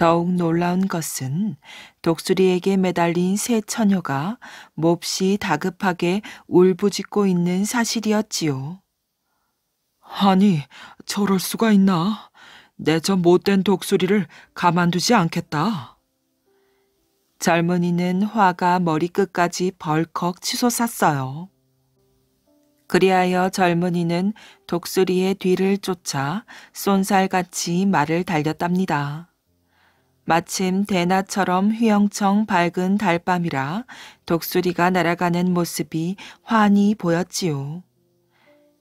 더욱 놀라운 것은 독수리에게 매달린 새 처녀가 몹시 다급하게 울부짖고 있는 사실이었지요. 아니, 저럴 수가 있나? 내 저 못된 독수리를 가만두지 않겠다. 젊은이는 화가 머리끝까지 벌컥 치솟았어요. 그리하여 젊은이는 독수리의 뒤를 쫓아 쏜살같이 말을 달렸답니다. 마침 대낮처럼 휘영청 밝은 달밤이라 독수리가 날아가는 모습이 환히 보였지요.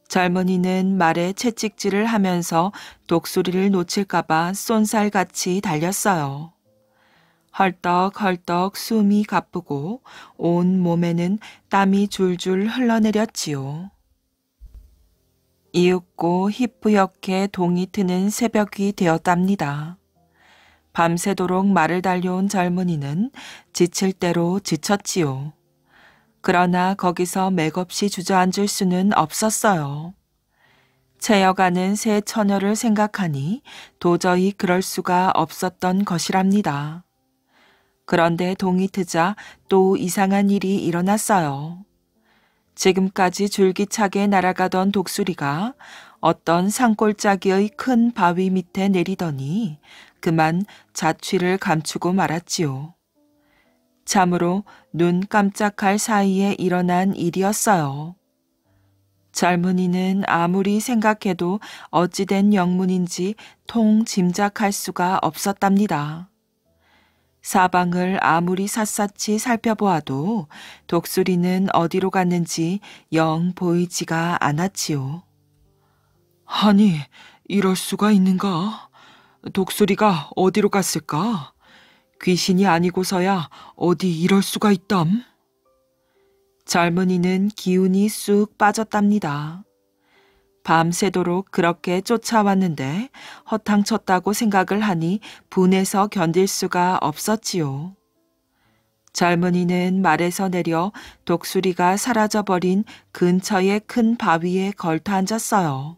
젊은이는 말에 채찍질을 하면서 독수리를 놓칠까봐 쏜살같이 달렸어요. 헐떡헐떡 숨이 가쁘고 온 몸에는 땀이 줄줄 흘러내렸지요. 이윽고 희뿌옇게 동이 트는 새벽이 되었답니다. 밤새도록 말을 달려온 젊은이는 지칠 대로 지쳤지요. 그러나 거기서 맥없이 주저앉을 수는 없었어요. 채여가는 새 처녀를 생각하니 도저히 그럴 수가 없었던 것이랍니다. 그런데 동이 트자 또 이상한 일이 일어났어요. 지금까지 줄기차게 날아가던 독수리가 어떤 산골짜기의 큰 바위 밑에 내리더니 그만 자취를 감추고 말았지요. 참으로 눈 깜짝할 사이에 일어난 일이었어요. 젊은이는 아무리 생각해도 어찌된 영문인지 통 짐작할 수가 없었답니다. 사방을 아무리 샅샅이 살펴보아도 독수리는 어디로 갔는지 영 보이지가 않았지요. 아니, 이럴 수가 있는가? 독수리가 어디로 갔을까? 귀신이 아니고서야 어디 이럴 수가 있담? 젊은이는 기운이 쑥 빠졌답니다. 밤새도록 그렇게 쫓아왔는데 허탕쳤다고 생각을 하니 분해서 견딜 수가 없었지요. 젊은이는 말에서 내려 독수리가 사라져버린 근처의 큰 바위에 걸터 앉았어요.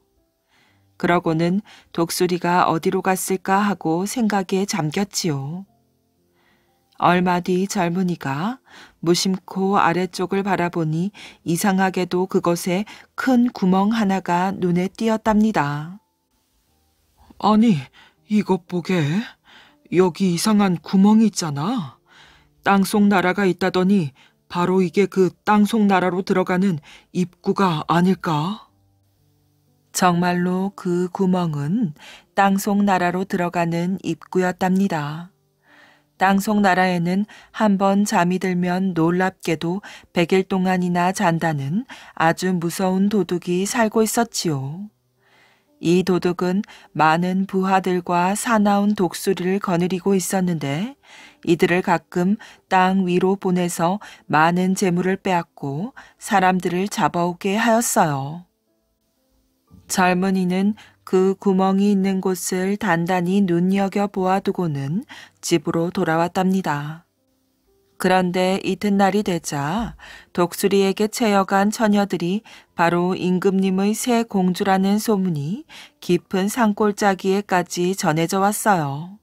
그러고는 독수리가 어디로 갔을까 하고 생각에 잠겼지요. 얼마 뒤 젊은이가 무심코 아래쪽을 바라보니 이상하게도 그것에 큰 구멍 하나가 눈에 띄었답니다. 아니, 이것 보게. 여기 이상한 구멍이 있잖아. 땅속 나라가 있다더니 바로 이게 그 땅속 나라로 들어가는 입구가 아닐까? 정말로 그 구멍은 땅속 나라로 들어가는 입구였답니다. 땅속 나라에는 한 번 잠이 들면 놀랍게도 100일 동안이나 잔다는 아주 무서운 도둑이 살고 있었지요. 이 도둑은 많은 부하들과 사나운 독수리를 거느리고 있었는데 이들을 가끔 땅 위로 보내서 많은 재물을 빼앗고 사람들을 잡아오게 하였어요. 젊은이는 그 구멍이 있는 곳을 단단히 눈여겨 보아두고는 집으로 돌아왔답니다. 그런데 이튿날이 되자 독수리에게 채여간 처녀들이 바로 임금님의 새 공주라는 소문이 깊은 산골짜기에까지 전해져 왔어요.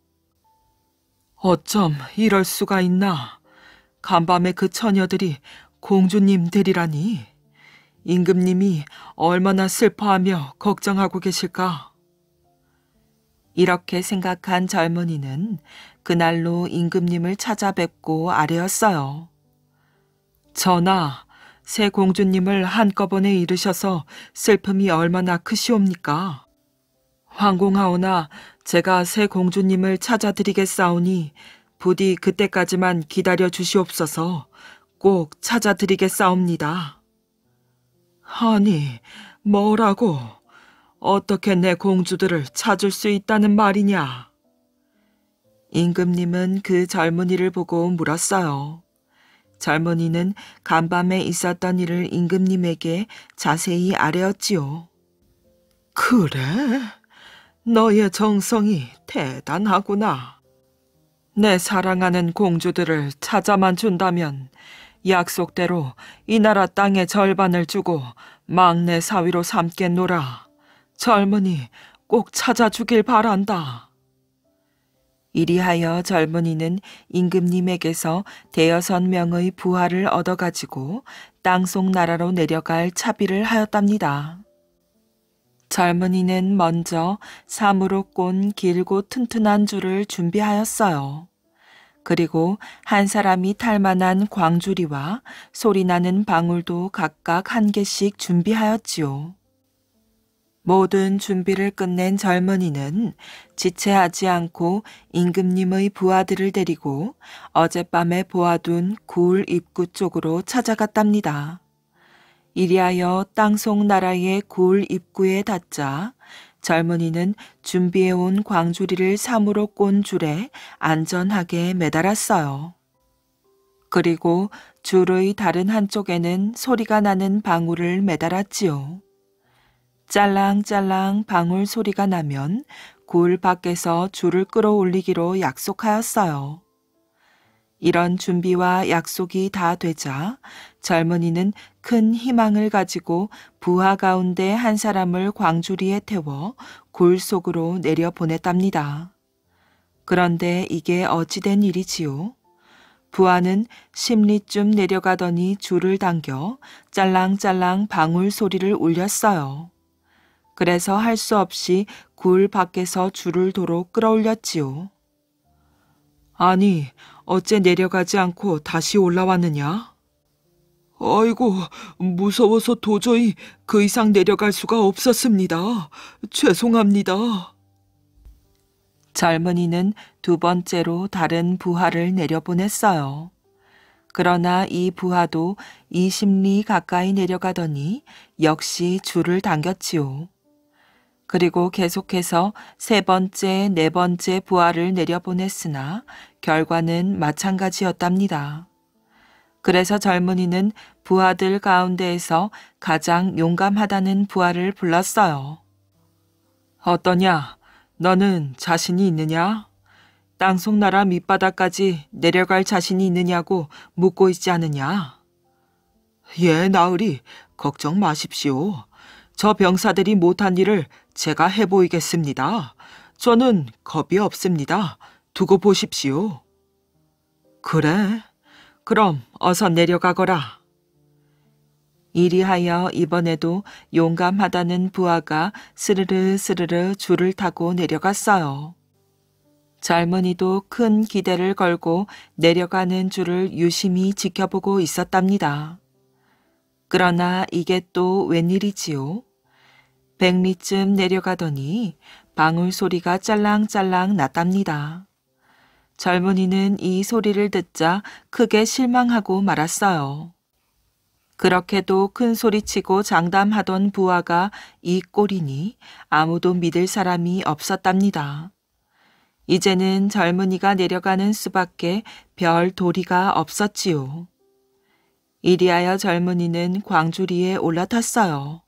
어쩜 이럴 수가 있나? 간밤에 그 처녀들이 공주님 들이라니. 임금님이 얼마나 슬퍼하며 걱정하고 계실까? 이렇게 생각한 젊은이는 그날로 임금님을 찾아뵙고 아뢰었어요. 전하, 새 공주님을 한꺼번에 잃으셔서 슬픔이 얼마나 크시옵니까? 황공하오나 제가 새 공주님을 찾아드리겠사오니 부디 그때까지만 기다려 주시옵소서 꼭 찾아드리겠사옵니다. 아니, 뭐라고? 어떻게 내 공주들을 찾을 수 있다는 말이냐? 임금님은 그 젊은이를 보고 물었어요. 젊은이는 간밤에 있었던 일을 임금님에게 자세히 아뢰었지요. 그래? 너의 정성이 대단하구나. 내 사랑하는 공주들을 찾아만 준다면 약속대로 이 나라 땅의 절반을 주고 막내 사위로 삼겠노라. 젊은이 꼭 찾아주길 바란다. 이리하여 젊은이는 임금님에게서 대여섯 명의 부하를 얻어가지고 땅속 나라로 내려갈 차비를 하였답니다. 젊은이는 먼저 사무로꼰 길고 튼튼한 줄을 준비하였어요. 그리고 한 사람이 탈 만한 광주리와 소리나는 방울도 각각 한 개씩 준비하였지요. 모든 준비를 끝낸 젊은이는 지체하지 않고 임금님의 부하들을 데리고 어젯밤에 보아둔 굴 입구 쪽으로 찾아갔답니다. 이리하여 땅속 나라의 굴 입구에 닿자 젊은이는 준비해온 광주리를 삼으로 꼰 줄에 안전하게 매달았어요. 그리고 줄의 다른 한쪽에는 소리가 나는 방울을 매달았지요. 짤랑짤랑 방울 소리가 나면 굴 밖에서 줄을 끌어올리기로 약속하였어요. 이런 준비와 약속이 다 되자 젊은이는 큰 희망을 가지고 부하 가운데 한 사람을 광주리에 태워 굴 속으로 내려 보냈답니다. 그런데 이게 어찌된 일이지요? 부하는 십리쯤 내려가더니 줄을 당겨 짤랑짤랑 방울 소리를 울렸어요. 그래서 할 수 없이 굴 밖에서 줄을 도로 끌어올렸지요. 아니, 어째 내려가지 않고 다시 올라왔느냐? 아이고, 무서워서 도저히 그 이상 내려갈 수가 없었습니다. 죄송합니다. 젊은이는 두 번째로 다른 부하를 내려보냈어요. 그러나 이 부하도 20리 가까이 내려가더니 역시 줄을 당겼지요. 그리고 계속해서 세 번째, 네 번째 부하를 내려보냈으나 결과는 마찬가지였답니다. 그래서 젊은이는 부하들 가운데에서 가장 용감하다는 부하를 불렀어요. 어떠냐? 너는 자신이 있느냐? 땅속나라 밑바닥까지 내려갈 자신이 있느냐고 묻고 있지 않느냐? 예, 나으리, 걱정 마십시오. 저 병사들이 못한 일을 제가 해보이겠습니다. 저는 겁이 없습니다. 두고 보십시오. 그래? 그럼 어서 내려가거라. 이리하여 이번에도 용감하다는 부하가 스르르 스르르 줄을 타고 내려갔어요. 젊은이도 큰 기대를 걸고 내려가는 줄을 유심히 지켜보고 있었답니다. 그러나 이게 또 웬일이지요? 백리쯤 내려가더니 방울 소리가 짤랑짤랑 났답니다. 젊은이는 이 소리를 듣자 크게 실망하고 말았어요. 그렇게도 큰 소리치고 장담하던 부하가 이 꼴이니 아무도 믿을 사람이 없었답니다. 이제는 젊은이가 내려가는 수밖에 별 도리가 없었지요. 이리하여 젊은이는 광주리에 올라탔어요.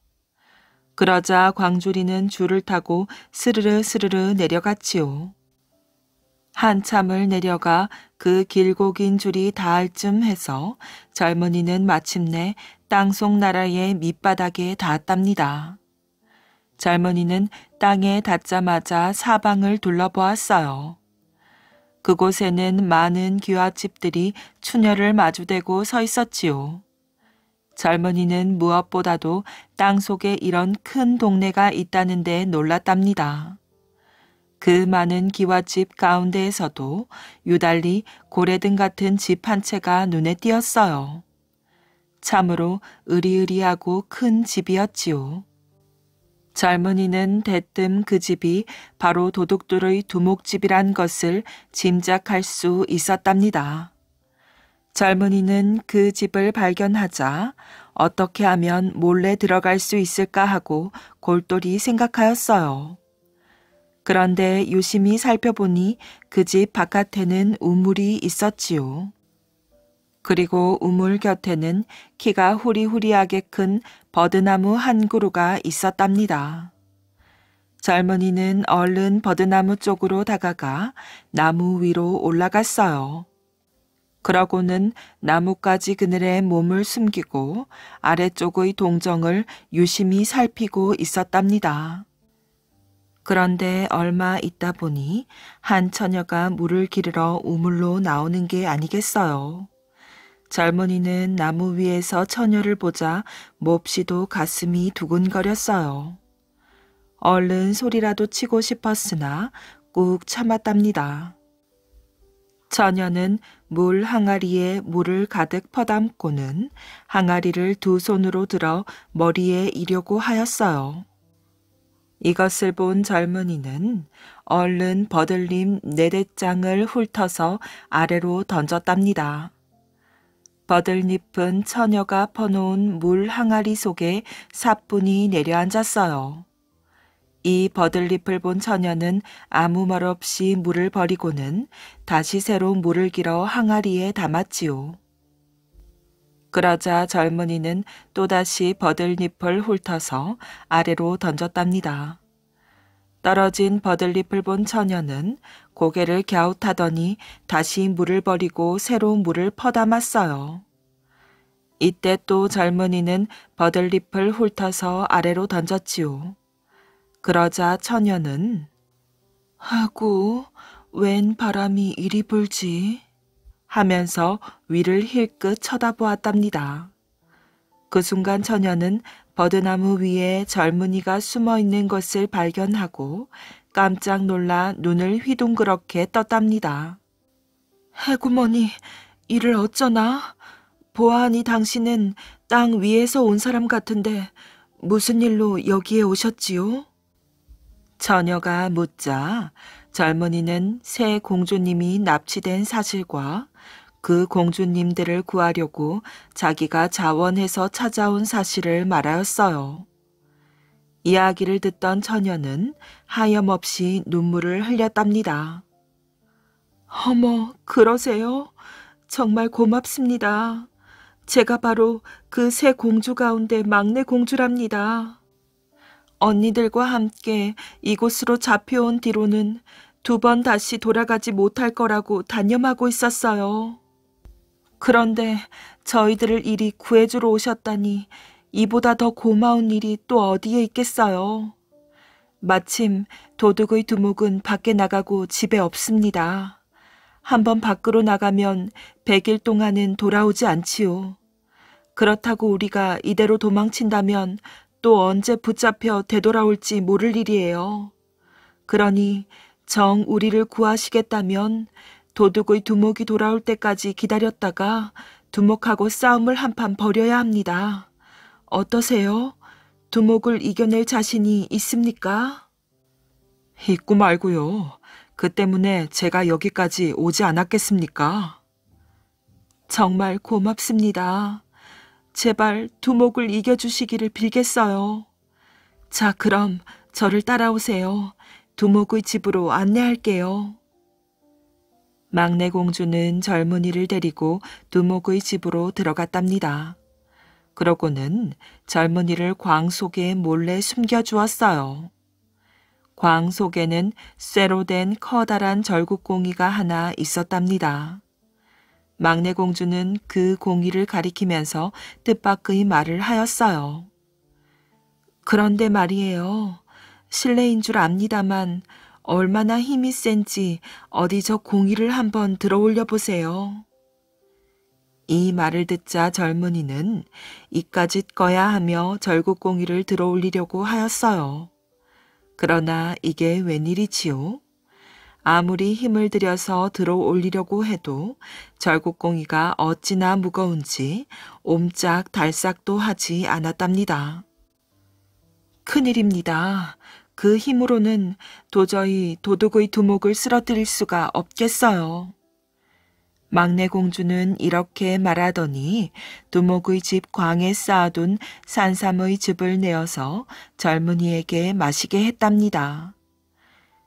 그러자 광주리는 줄을 타고 스르르 스르르 내려갔지요. 한참을 내려가 그 길고 긴 줄이 닿을 쯤 해서 젊은이는 마침내 땅속 나라의 밑바닥에 닿았답니다. 젊은이는 땅에 닿자마자 사방을 둘러보았어요. 그곳에는 많은 귀화집들이 추녀를 마주대고 서 있었지요. 젊은이는 무엇보다도 땅 속에 이런 큰 동네가 있다는 데 놀랐답니다. 그 많은 기와집 가운데에서도 유달리 고래 등 같은 집 한 채가 눈에 띄었어요. 참으로 으리으리하고 큰 집이었지요. 젊은이는 대뜸 그 집이 바로 도둑들의 두목집이란 것을 짐작할 수 있었답니다. 젊은이는 그 집을 발견하자 어떻게 하면 몰래 들어갈 수 있을까 하고 골똘히 생각하였어요. 그런데 유심히 살펴보니 그 집 바깥에는 우물이 있었지요. 그리고 우물 곁에는 키가 후리후리하게 큰 버드나무 한 그루가 있었답니다. 젊은이는 얼른 버드나무 쪽으로 다가가 나무 위로 올라갔어요. 그러고는 나뭇가지 그늘에 몸을 숨기고 아래쪽의 동정을 유심히 살피고 있었답니다. 그런데 얼마 있다 보니 한 처녀가 물을 기르러 우물로 나오는 게 아니겠어요. 젊은이는 나무 위에서 처녀를 보자 몹시도 가슴이 두근거렸어요. 얼른 소리라도 치고 싶었으나 꾹 참았답니다. 처녀는 물 항아리에 물을 가득 퍼담고는 항아리를 두 손으로 들어 머리에 이려고 하였어요. 이것을 본 젊은이는 얼른 버들림 네대장을 훑어서 아래로 던졌답니다. 버들잎은 처녀가 퍼놓은 물 항아리 속에 사뿐히 내려앉았어요. 이 버들잎을 본 처녀는 아무 말 없이 물을 버리고는 다시 새로 물을 길어 항아리에 담았지요. 그러자 젊은이는 또다시 버들잎을 훑어서 아래로 던졌답니다. 떨어진 버들잎을 본 처녀는 고개를 갸웃하더니 다시 물을 버리고 새로 물을 퍼담았어요. 이때 또 젊은이는 버들잎을 훑어서 아래로 던졌지요. 그러자 처녀는 하고 웬 바람이 이리 불지? 하면서 위를 힐끗 쳐다보았답니다. 그 순간 처녀는 버드나무 위에 젊은이가 숨어 있는 것을 발견하고 깜짝 놀라 눈을 휘둥그렇게 떴답니다. 해구머니, 이를 어쩌나? 보아하니 당신은 땅 위에서 온 사람 같은데 무슨 일로 여기에 오셨지요? 처녀가 묻자 젊은이는 새 공주님이 납치된 사실과 그 공주님들을 구하려고 자기가 자원해서 찾아온 사실을 말하였어요. 이야기를 듣던 처녀는 하염없이 눈물을 흘렸답니다. 어머, 그러세요? 정말 고맙습니다. 제가 바로 그 새 공주 가운데 막내 공주랍니다. 언니들과 함께 이곳으로 잡혀온 뒤로는 두 번 다시 돌아가지 못할 거라고 단념하고 있었어요. 그런데 저희들을 이리 구해주러 오셨다니 이보다 더 고마운 일이 또 어디에 있겠어요. 마침 도둑의 두목은 밖에 나가고 집에 없습니다. 한번 밖으로 나가면 100일 동안은 돌아오지 않지요. 그렇다고 우리가 이대로 도망친다면 또 언제 붙잡혀 되돌아올지 모를 일이에요. 그러니 정 우리를 구하시겠다면 도둑의 두목이 돌아올 때까지 기다렸다가 두목하고 싸움을 한판 벌여야 합니다. 어떠세요? 두목을 이겨낼 자신이 있습니까? 있고 말고요. 그 때문에 제가 여기까지 오지 않았겠습니까? 정말 고맙습니다. 제발 두목을 이겨주시기를 빌겠어요. 자, 그럼 저를 따라오세요. 두목의 집으로 안내할게요. 막내 공주는 젊은이를 데리고 두목의 집으로 들어갔답니다. 그러고는 젊은이를 광 속에 몰래 숨겨주었어요. 광 속에는 쇠로 된 커다란 절구공이가 하나 있었답니다. 막내 공주는 그 공의를 가리키면서 뜻밖의 말을 하였어요. 그런데 말이에요. 실례인 줄 압니다만 얼마나 힘이 센지 어디 저 공의를 한번 들어올려 보세요. 이 말을 듣자 젊은이는 이까짓 거야 하며 절국 공의를 들어올리려고 하였어요. 그러나 이게 웬일이지요? 아무리 힘을 들여서 들어 올리려고 해도 절곡공이가 어찌나 무거운지 옴짝 달싹도 하지 않았답니다. 큰일입니다. 그 힘으로는 도저히 도둑의 두목을 쓰러뜨릴 수가 없겠어요. 막내 공주는 이렇게 말하더니 두목의 집 광에 쌓아둔 산삼의 즙을 내어서 젊은이에게 마시게 했답니다.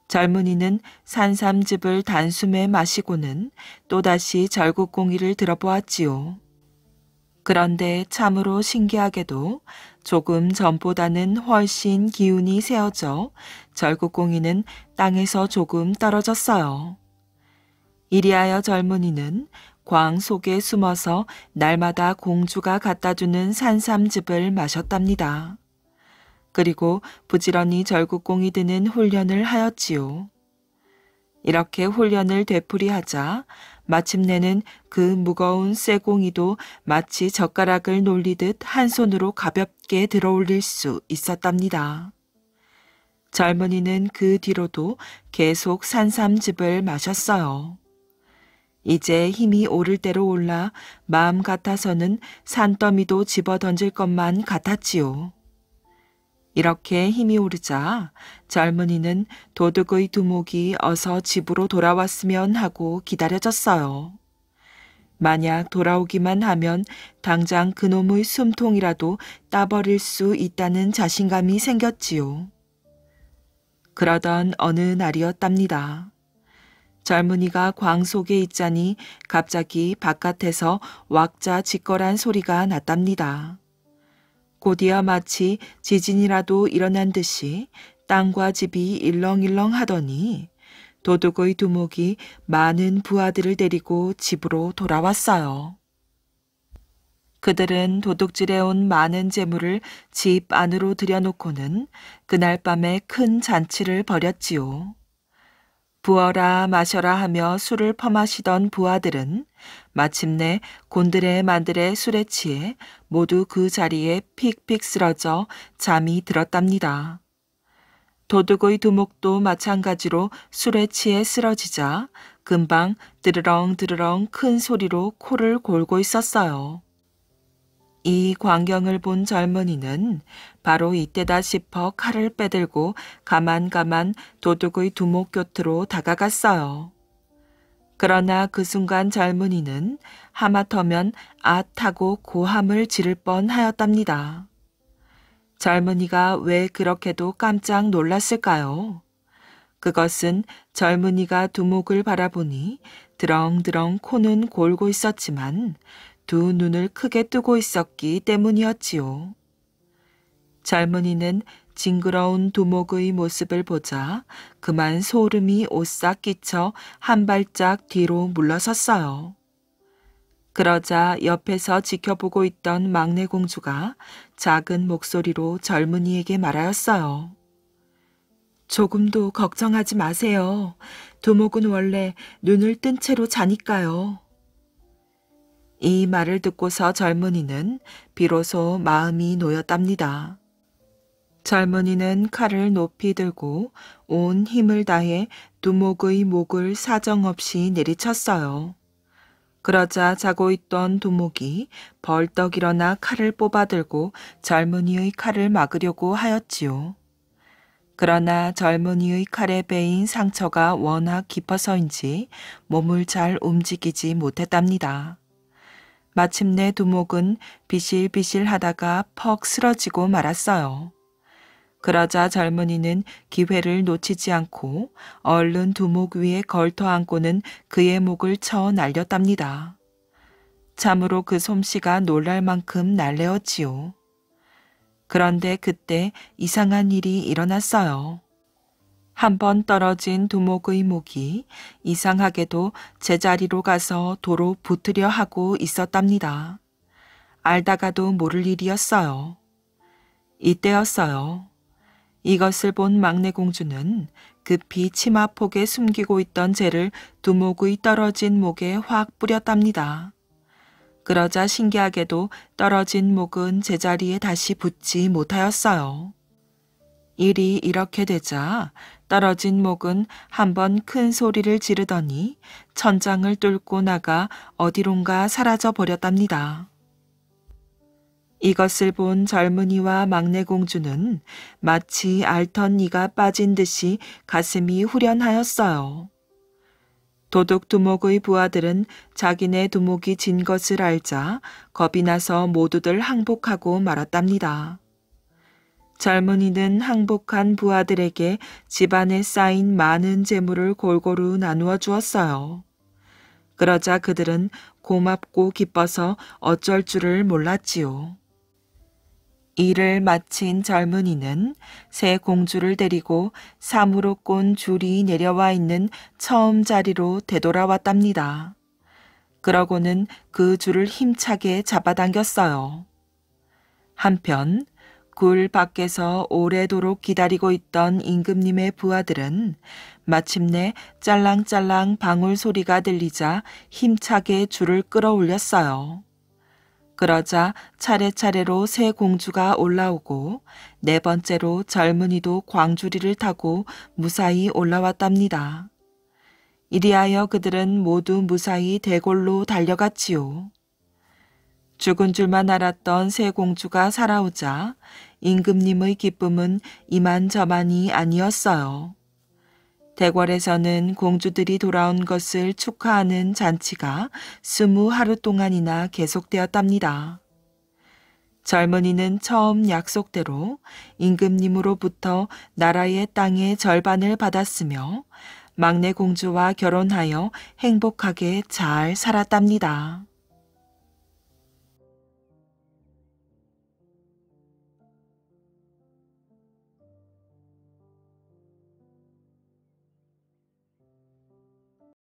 젊은이는 산삼즙을 단숨에 마시고는 또다시 절국공이를 들어보았지요. 그런데 참으로 신기하게도 조금 전보다는 훨씬 기운이 세어져 절국공이는 땅에서 조금 떨어졌어요. 이리하여 젊은이는 광 속에 숨어서 날마다 공주가 갖다 주는 산삼즙을 마셨답니다. 그리고 부지런히 절구공이 드는 훈련을 하였지요. 이렇게 훈련을 되풀이하자 마침내는 그 무거운 쇠공이도 마치 젓가락을 놀리듯 한 손으로 가볍게 들어올릴 수 있었답니다. 젊은이는 그 뒤로도 계속 산삼즙을 마셨어요. 이제 힘이 오를 대로 올라 마음 같아서는 산더미도 집어 던질 것만 같았지요. 이렇게 힘이 오르자 젊은이는 도둑의 두목이 어서 집으로 돌아왔으면 하고 기다려졌어요. 만약 돌아오기만 하면 당장 그놈의 숨통이라도 따버릴 수 있다는 자신감이 생겼지요. 그러던 어느 날이었답니다. 젊은이가 광 속에 있자니 갑자기 바깥에서 왁자 지껄한 소리가 났답니다. 곧이야 마치 지진이라도 일어난 듯이 땅과 집이 일렁일렁 하더니 도둑의 두목이 많은 부하들을 데리고 집으로 돌아왔어요. 그들은 도둑질해온 많은 재물을 집 안으로 들여놓고는 그날 밤에 큰 잔치를 벌였지요. 부어라 마셔라 하며 술을 퍼마시던 부하들은 마침내 곤드레 만드레 술에 취해 모두 그 자리에 픽픽 쓰러져 잠이 들었답니다. 도둑의 두목도 마찬가지로 술에 취해 쓰러지자 금방 드르렁 드르렁 큰 소리로 코를 골고 있었어요. 이 광경을 본 젊은이는 바로 이때다 싶어 칼을 빼들고 가만가만 도둑의 두목 곁으로 다가갔어요. 그러나 그 순간 젊은이는 하마터면 아하고 고함을 지를 뻔하였답니다. 젊은이가 왜 그렇게도 깜짝 놀랐을까요? 그것은 젊은이가 두목을 바라보니 드렁드렁 코는 골고 있었지만 두 눈을 크게 뜨고 있었기 때문이었지요. 젊은이는 징그러운 두목의 모습을 보자 그만 소름이 오싹 끼쳐 한 발짝 뒤로 물러섰어요. 그러자 옆에서 지켜보고 있던 막내 공주가 작은 목소리로 젊은이에게 말하였어요. 조금도 걱정하지 마세요. 두목은 원래 눈을 뜬 채로 자니까요. 이 말을 듣고서 젊은이는 비로소 마음이 놓였답니다. 젊은이는 칼을 높이 들고 온 힘을 다해 두목의 목을 사정없이 내리쳤어요. 그러자 자고 있던 두목이 벌떡 일어나 칼을 뽑아들고 젊은이의 칼을 막으려고 하였지요. 그러나 젊은이의 칼에 베인 상처가 워낙 깊어서인지 몸을 잘 움직이지 못했답니다. 마침내 두목은 비실비실 하다가 퍽 쓰러지고 말았어요. 그러자 젊은이는 기회를 놓치지 않고 얼른 두목 위에 걸터앉고는 그의 목을 쳐 날렸답니다. 참으로 그 솜씨가 놀랄 만큼 날래었지요. 그런데 그때 이상한 일이 일어났어요. 한번 떨어진 두목의 목이 이상하게도 제자리로 가서 도로 붙으려 하고 있었답니다. 알다가도 모를 일이었어요. 이때였어요. 이것을 본 막내 공주는 급히 치마폭에 숨기고 있던 재를 두목의 떨어진 목에 확 뿌렸답니다. 그러자 신기하게도 떨어진 목은 제자리에 다시 붙지 못하였어요. 일이 이렇게 되자 떨어진 목은 한 번 큰 소리를 지르더니 천장을 뚫고 나가 어디론가 사라져 버렸답니다. 이것을 본 젊은이와 막내 공주는 마치 알턴 이가 빠진 듯이 가슴이 후련하였어요. 도둑 두목의 부하들은 자기네 두목이 진 것을 알자 겁이 나서 모두들 항복하고 말았답니다. 젊은이는 항복한 부하들에게 집안에 쌓인 많은 재물을 골고루 나누어 주었어요. 그러자 그들은 고맙고 기뻐서 어쩔 줄을 몰랐지요. 일을 마친 젊은이는 새 공주를 데리고 사무로 꼰 줄이 내려와 있는 처음 자리로 되돌아왔답니다. 그러고는 그 줄을 힘차게 잡아당겼어요. 한편 굴 밖에서 오래도록 기다리고 있던 임금님의 부하들은 마침내 짤랑짤랑 방울 소리가 들리자 힘차게 줄을 끌어올렸어요. 그러자 차례차례로 새 공주가 올라오고 네 번째로 젊은이도 광주리를 타고 무사히 올라왔답니다. 이리하여 그들은 모두 무사히 대골로 달려갔지요. 죽은 줄만 알았던 새 공주가 살아오자 임금님의 기쁨은 이만저만이 아니었어요. 대궐에서는 공주들이 돌아온 것을 축하하는 잔치가 스무 하루 동안이나 계속되었답니다. 젊은이는 처음 약속대로 임금님으로부터 나라의 땅의 절반을 받았으며 막내 공주와 결혼하여 행복하게 잘 살았답니다.